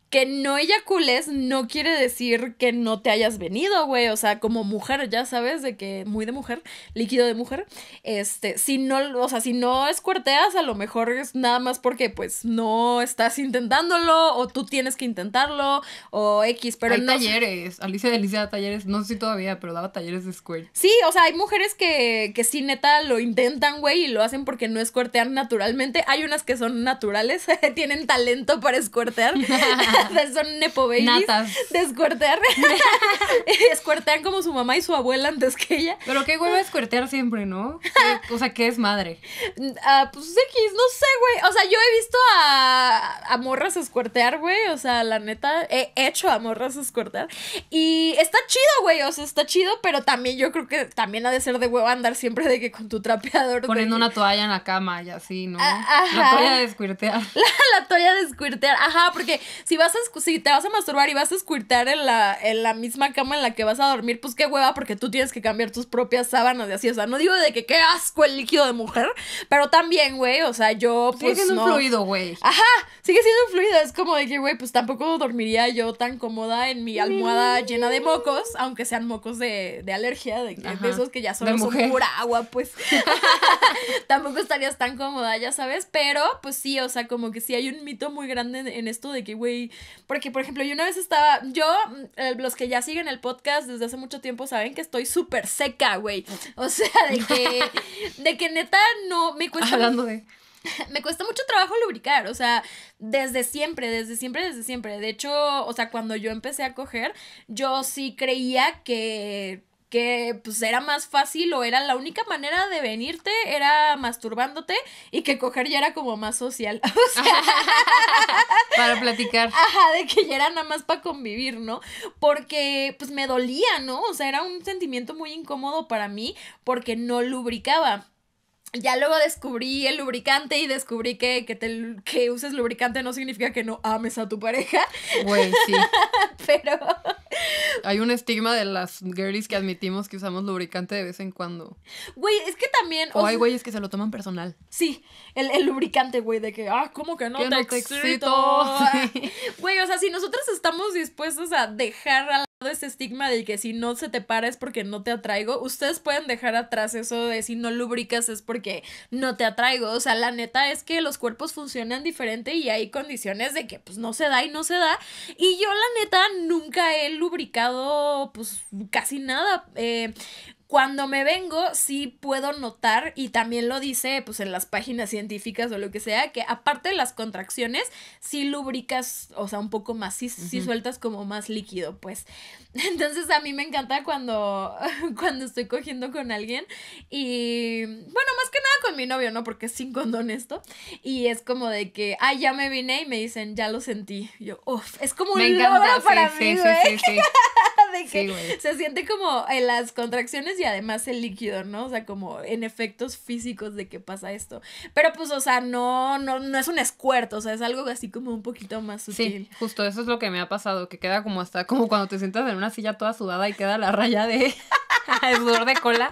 que no eyacules no quiere decir que no te hayas venido, güey. O sea, como mujer, ya sabes, de que muy de mujer, líquido de mujer. Este, si no, o sea, si no escuerteas, a lo mejor es nada más porque pues no estás intentándolo o tú tienes que intentarlo o X, pero hay talleres. Alicia Delicia da talleres, no sé si todavía, pero daba talleres de escuela. Sí, o sea, hay mujeres que, que sí neta lo intentan, güey, y lo hacen porque no escuertean naturalmente. Hay unas que son naturales, tienen talento para escuartear. son nepo babies. Natas. descuartear como su mamá y su abuela antes que ella. Pero qué hueva escuertear siempre, ¿no? Eh, o sea, ¿qué ah, pues es madre? pues X, no sé, güey. O sea, yo he visto a, a morras escuertear, güey. O sea, la neta, he hecho a morras escuertear. Y está chido, güey. O sea, está chido, pero también yo creo que también ha de ser de hueva andar siempre de que con tu trapeador. Poniendo una toalla en la cama y así, ¿no? Ah, la toalla de La, toalla de Ajá, porque si vas si te vas a masturbar y vas a escuirtar en la, misma cama en la que vas a dormir, pues qué hueva, porque tú tienes que cambiar tus propias sábanas de así. O sea, no digo de que qué asco el líquido de mujer, pero también, güey, o sea, yo. Pues, sigue siendo un fluido, güey. Ajá, sigue siendo un fluido. Es como de que, güey, pues tampoco dormiría yo tan cómoda en mi almohada llena de mocos, aunque sean mocos de, de alergia, de, de, esos que ya son son pura agua, pues. tampoco estarías tan cómoda, ya sabes, pero pues sí, o sea, como que sí hay un mito muy grande en esto de que, güey, porque, por ejemplo, yo una vez estaba, yo, eh, los que ya siguen el podcast desde hace mucho tiempo saben que estoy súper seca, güey. O sea, de que, de que neta no me cuesta... Hablando de me cuesta mucho trabajo lubricar, o sea, desde siempre, desde siempre, desde siempre. De hecho, o sea, cuando yo empecé a coger, yo sí creía que que pues era más fácil o era la única manera de venirte era masturbándote y que coger ya era como más social. O sea, para platicar. Ajá, de que ya era nada más para convivir, ¿no? Porque pues me dolía, ¿no? O sea, era un sentimiento muy incómodo para mí porque no lubricaba ya luego descubrí el lubricante y descubrí que, que, uses lubricante no significa que no ames a tu pareja. Güey, sí. Pero. Hay un estigma de las girlies que admitimos que usamos lubricante de vez en cuando. Güey, es que también. O, hay güeyes que se lo toman personal. Sí, el, el lubricante, güey, de que, ah, ¿cómo que no, que te, excito? Güey, o sea, si nosotros estamos dispuestos a dejar a este estigma de que si no se te para es porque no te atraigo, ustedes pueden dejar atrás eso de si no lubricas es porque no te atraigo. O sea, la neta es que los cuerpos funcionan diferente y hay condiciones de que pues no se da y no se da. Y yo la neta nunca he lubricado pues casi nada. Eh, cuando me vengo, sí puedo notar, y también lo dice pues en las páginas científicas o lo que sea, que aparte de las contracciones, sí lubricas, o sea, un poco más, sí, sueltas como más líquido, pues. Entonces a mí me encanta cuando, cuando estoy cogiendo con alguien y bueno, más que nada con mi novio, ¿no? Porque es sin condón esto. Y es como de que, ay, ya me vine y me dicen, ya lo sentí. yo, uff, es como un logro para mí, güey. de que se siente como en las contracciones y además el líquido, ¿no? O sea, como en efectos físicos de que pasa esto. Pero pues, o sea, no, no, no es un escuerto, o sea, es algo así como un poquito más sutil. Sí, justo eso es lo que me ha pasado, que queda como hasta como cuando te sientas en una silla toda sudada y queda la raya de sudor de cola.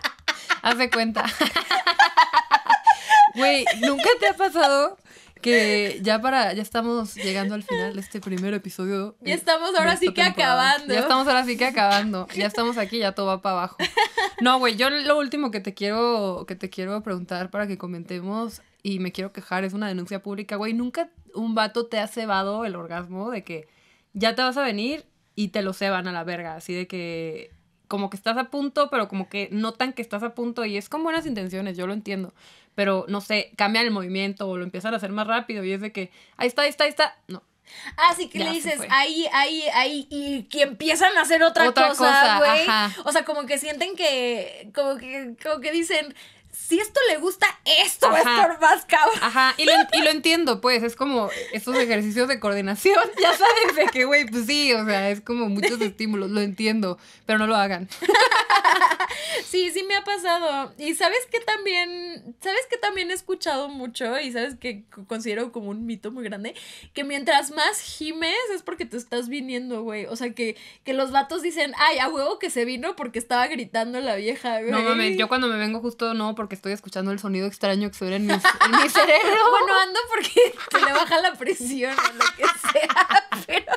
Hace cuenta. Güey, ¿nunca te ha pasado que ya para ya estamos llegando al final de este primer episodio? Ya estamos ahora sí que acabando. Ya estamos ahora sí que acabando. Ya estamos aquí, ya todo va para abajo. No, güey, yo lo último que te quiero que te quiero preguntar para que comentemos y me quiero quejar es una denuncia pública, güey, nunca un vato te ha cebado el orgasmo de que ya te vas a venir y te lo ceban a la verga, así de que como que estás a punto, pero como que notan que estás a punto y es con buenas intenciones, yo lo entiendo, pero no sé, cambian el movimiento o lo empiezan a hacer más rápido y es de que, ahí está, ahí está, ahí está, no. Ah, sí, que le dices, ahí, ahí, ahí, y que empiezan a hacer otra, otra cosa, güey. O sea, como que sienten que, como que, como que dicen, si esto le gusta, esto es por más cabrón. Ajá, y lo, entiendo, pues, es como estos ejercicios de coordinación, ya sabes, de que, güey, pues sí, o sea, es como muchos estímulos, lo entiendo, pero no lo hagan. Sí, sí me ha pasado. Y sabes que también, sabes que también he escuchado mucho y sabes que considero como un mito muy grande, que mientras más gimes es porque te estás viniendo, güey. O sea, que, que los vatos dicen, ay, a huevo que se vino porque estaba gritando la vieja, No yo cuando me vengo justo no, porque porque estoy escuchando el sonido extraño que suena en mi, en mi cerebro. bueno, ando porque te le baja la presión o lo que sea, pero...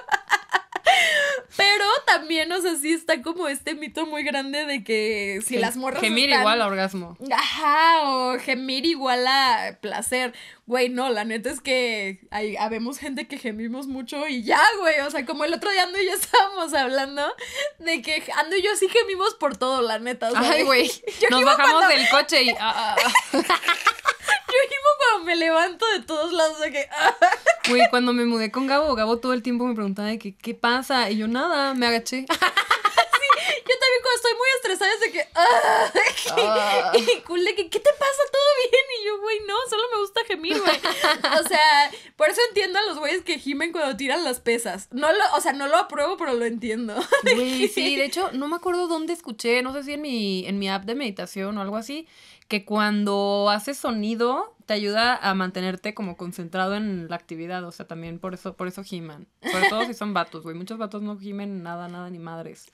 Pero también, o sea, sí está como este mito muy grande de que si las morras. Gemir igual a orgasmo. Ajá, o gemir igual a placer. Güey, no, la neta es que hay, habemos gente que gemimos mucho y ya, güey. O sea, como el otro día Ando y yo estábamos hablando de que Ando y yo sí gemimos por todo, la neta. Ay, güey. Nos bajamos del coche y. Ah, ah, ah. Yo gimo cuando me levanto de todos lados de que... Ah". Güey, cuando me mudé con Gabo, Gabo todo el tiempo me preguntaba de que, ¿qué pasa? Y yo nada, me agaché. Sí, Yo también cuando estoy muy estresada es de que... Ah". Ah. y que, ¿qué te pasa? ¿Todo bien? Y yo, güey, no, solo me gusta gemir, güey. O sea, por eso entiendo a los güeyes que gimen cuando tiran las pesas. No lo, o sea, no lo apruebo, pero lo entiendo. Güey, sí, de hecho, no me acuerdo dónde escuché, no sé si en mi, en mi app de meditación o algo así, que cuando hace sonido te ayuda a mantenerte como concentrado en la actividad, o sea, también por eso, por eso giman. Sobre todo si son vatos, güey. Muchos vatos no gimen nada, nada, ni madres.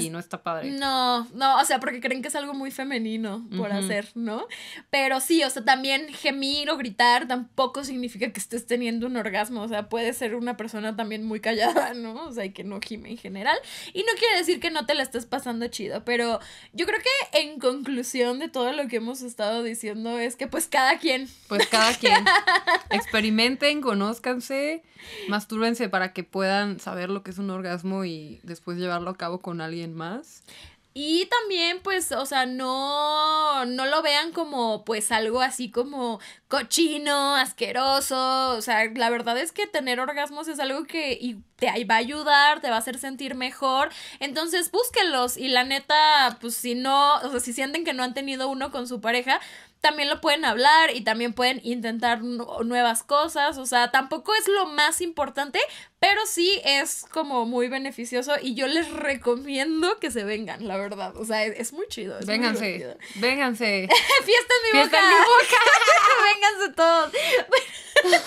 Y no está padre. No, no, o sea, porque creen que es algo muy femenino por hacer, ¿no? Pero sí, o sea, también gemir o gritar tampoco significa que estés teniendo un orgasmo. O sea, puede ser una persona también muy callada, ¿no? O sea, y que no gime en general. Y no quiere decir que no te la estés pasando chido, pero yo creo que en conclusión de todo lo que hemos estado diciendo es que pues cada quien pues cada quien. Experimenten, conózcanse, mastúrbense para que puedan saber lo que es un orgasmo y después llevarlo a cabo con alguien más. Y también, pues, o sea, no, no lo vean como, pues, algo así como cochino, asqueroso. O sea, la verdad es que tener orgasmos es algo que y te va a ayudar, te va a hacer sentir mejor. Entonces, búsquenlos. Y la neta, pues, si no, o sea, si sienten que no han tenido uno con su pareja, también lo pueden hablar y también pueden intentar nuevas cosas. O sea, tampoco es lo más importante, pero sí es como muy beneficioso y yo les recomiendo que se vengan, la verdad. O sea, es, muy chido. vénganse. vénganse. Fiesta en mi Fiesta boca. En mi boca. vénganse todos. me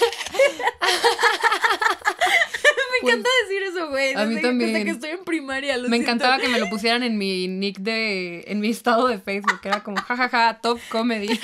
pues, encanta decir eso, güey. a mí también. me encantaba que me lo pusieran en mi nick de. en mi estado de Facebook. era como jajaja, ja, ja, top comedy.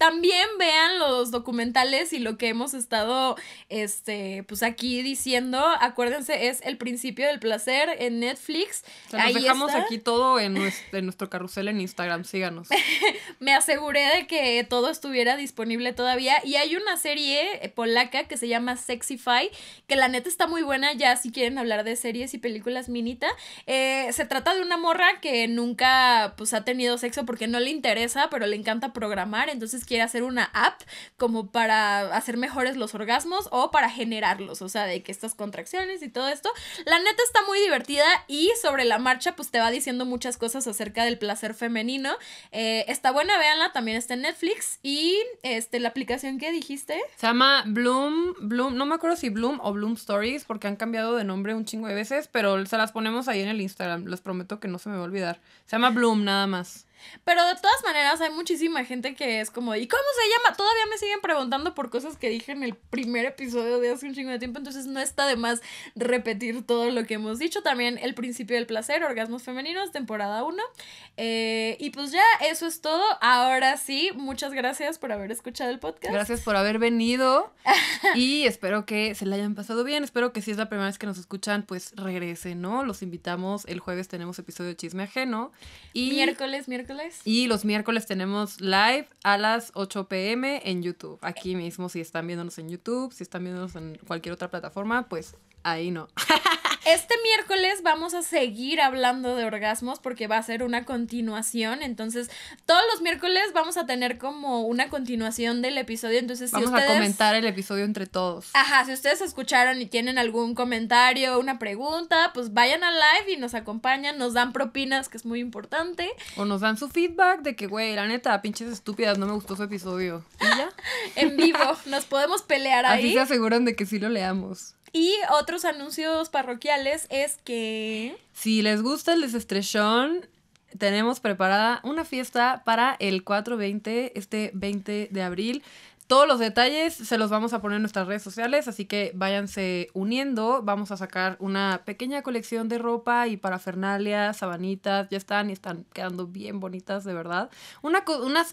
También vean los documentales y lo que hemos estado, este, pues aquí diciendo. Acuérdense, es El principio del placer en Netflix. Ahí dejamos aquí todo en nuestro, en nuestro carrusel en Instagram, síganos. Me aseguré de que todo estuviera disponible todavía. Y hay una serie eh, polaca que se llama Sexify, que la neta está muy buena ya si quieren hablar de series y películas minita. Eh, se trata de una morra que nunca pues ha tenido sexo porque no le interesa, pero le encanta programar, entonces quiere hacer una app como para hacer mejores los orgasmos o para generarlos, o sea, de que estas contracciones y todo esto. La neta está muy divertida y sobre la marcha pues te va diciendo muchas cosas acerca del placer femenino. Eh, está buena, véanla, también está en Netflix y este, la aplicación que dijiste. Se llama Bloom, Bloom, no me acuerdo si Bloom o Bloom Stories porque han cambiado de nombre un chingo de veces, pero se las ponemos ahí en el Instagram, les prometo que no se me va a olvidar. Se llama Bloom nada más. Pero de todas maneras, hay muchísima gente que es como, ¿y cómo se llama? Todavía me siguen preguntando por cosas que dije en el primer episodio de hace un chingo de tiempo, entonces no está de más repetir todo lo que hemos dicho. También El principio del placer, Orgasmos Femeninos, temporada 1. Eh, y pues ya, eso es todo. Ahora sí, muchas gracias por haber escuchado el podcast. Gracias por haber venido y espero que se la hayan pasado bien. Espero que si es la primera vez que nos escuchan, pues regresen, ¿no? Los invitamos. El jueves tenemos episodio de Chisme Ajeno. Y miércoles, miércoles y los miércoles tenemos live a las 8 pm en YouTube. Aquí mismo, si están viéndonos en YouTube, si están viéndonos en cualquier otra plataforma, pues ahí no. este miércoles vamos a seguir hablando de orgasmos porque va a ser una continuación. Entonces, todos los miércoles vamos a tener como una continuación del episodio. Entonces, vamos si ustedes. Vamos a comentar el episodio entre todos. Ajá, si ustedes escucharon y tienen algún comentario, una pregunta, pues vayan al live y nos acompañan, nos dan propinas, que es muy importante. O nos dan su feedback de que, güey, la neta, pinches estúpidas, no me gustó su episodio. ¿Y ya? en vivo, nos podemos pelear ahí. Así se aseguran de que sí lo leamos. Y otros anuncios parroquiales es que... Si les gusta el desestrellón, tenemos preparada una fiesta para el 420, este 20 de abril. Todos los detalles se los vamos a poner en nuestras redes sociales, así que váyanse uniendo. Vamos a sacar una pequeña colección de ropa y parafernalia, sabanitas, ya están y están quedando bien bonitas, de verdad. Una,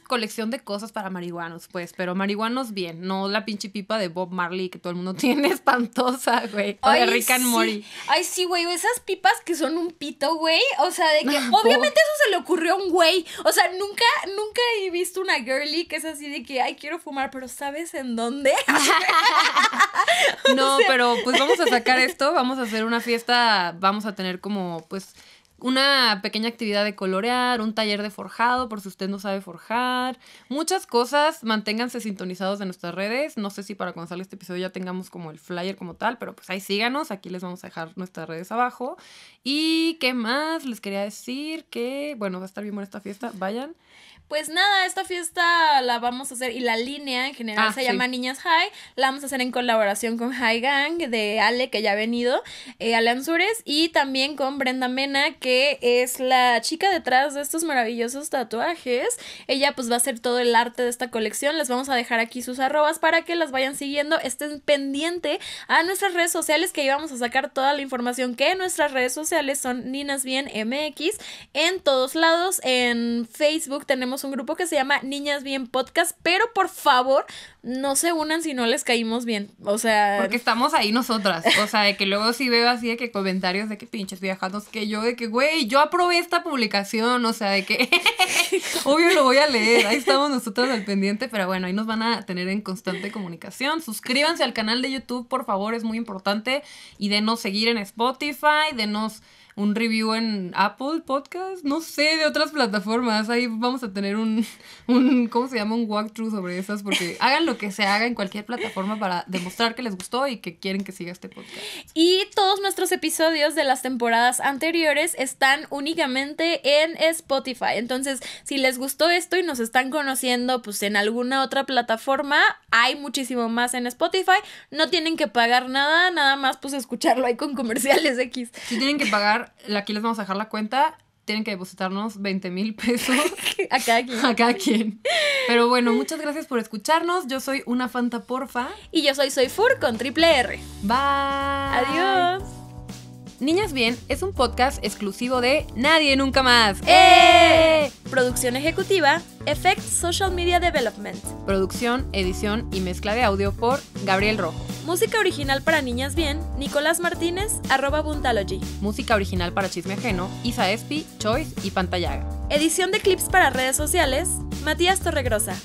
colección de cosas para marihuanos, pues, pero marihuanos bien, no la pinche pipa de Bob Marley que todo el mundo tiene espantosa, güey. O de Rick and Morty. Ay, sí, güey, esas pipas que son un pito, güey. O sea, de que obviamente eso se le ocurrió a un güey. O sea, nunca, nunca he visto una girly que es así de que, ay, quiero fumar, pero ¿sabes en dónde? no, pero pues vamos a sacar esto, vamos a hacer una fiesta, vamos a tener como pues una pequeña actividad de colorear, un taller de forjado por si usted no sabe forjar, muchas cosas, manténganse sintonizados en nuestras redes, no sé si para cuando este episodio ya tengamos como el flyer como tal, pero pues ahí síganos, aquí les vamos a dejar nuestras redes abajo. Y qué más, les quería decir que, bueno, va a estar bien buena esta fiesta, vayan pues nada, esta fiesta la vamos a hacer y la línea en general ah, se llama Niñas High. La vamos a hacer en colaboración con High Gang de Ale, que ya ha venido, eh, Ale Ansures, y también con Brenda Mena, que es la chica detrás de estos maravillosos tatuajes. Ella pues va a hacer todo el arte de esta colección. Les vamos a dejar aquí sus arrobas para que las vayan siguiendo. Estén pendiente a nuestras redes sociales que íbamos a sacar toda la información que en nuestras redes sociales son niñas Bien MX en todos lados. En Facebook tenemos un grupo que se llama Niñas Bien Podcast, pero por favor, no se unan si no les caímos bien. O sea. Porque estamos ahí nosotras. O sea, de que luego sí veo así de que comentarios de que pinches viajados que yo, de que, güey, yo aprobé esta publicación. O sea, de que. Obvio lo voy a leer. Ahí estamos nosotras al pendiente, pero bueno, ahí nos van a tener en constante comunicación. Suscríbanse al canal de YouTube, por favor, es muy importante. Y de denos seguir en Spotify, de nos un review en Apple Podcast, no sé, de otras plataformas. Ahí vamos a tener un, un ¿cómo se llama? Un walkthrough sobre esas, porque hagan lo que se haga en cualquier plataforma para demostrar que les gustó y que quieren que siga este podcast. Y todos nuestros episodios de las temporadas anteriores están únicamente en Spotify. Entonces, si les gustó esto y nos están conociendo, pues en alguna otra plataforma, hay muchísimo más en Spotify. No tienen que pagar nada, nada más pues escucharlo ahí con comerciales X. Si tienen que pagar aquí les vamos a dejar la cuenta. Tienen que depositarnos 20 mil pesos. a cada quien. A cada quien. Pero bueno, muchas gracias por escucharnos. Yo soy una Fanta Porfa. Y yo soy Soy Fur con triple R. Bye. Adiós. Niñas Bien es un podcast exclusivo de Nadie Nunca Más. ¡Eh! ¡Eh! Producción ejecutiva, Effect Social Media Development. Producción, edición y mezcla de audio por Gabriel Rojo. Música original para Niñas Bien, Nicolás Martínez, arroba Música original para Chisme Ajeno, Isa Espi, Choice y Pantallaga. Edición de clips para redes sociales, Matías Torregrosa.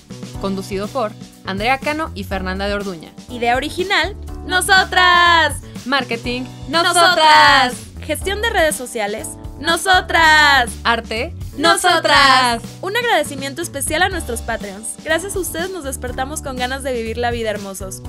Conducido por Andrea Cano y Fernanda de Orduña. Idea original, nosotras. Marketing, nosotras. Gestión de redes sociales, nosotras. Arte, nosotras. Un agradecimiento especial a nuestros Patreons. Gracias a ustedes nos despertamos con ganas de vivir la vida hermosos.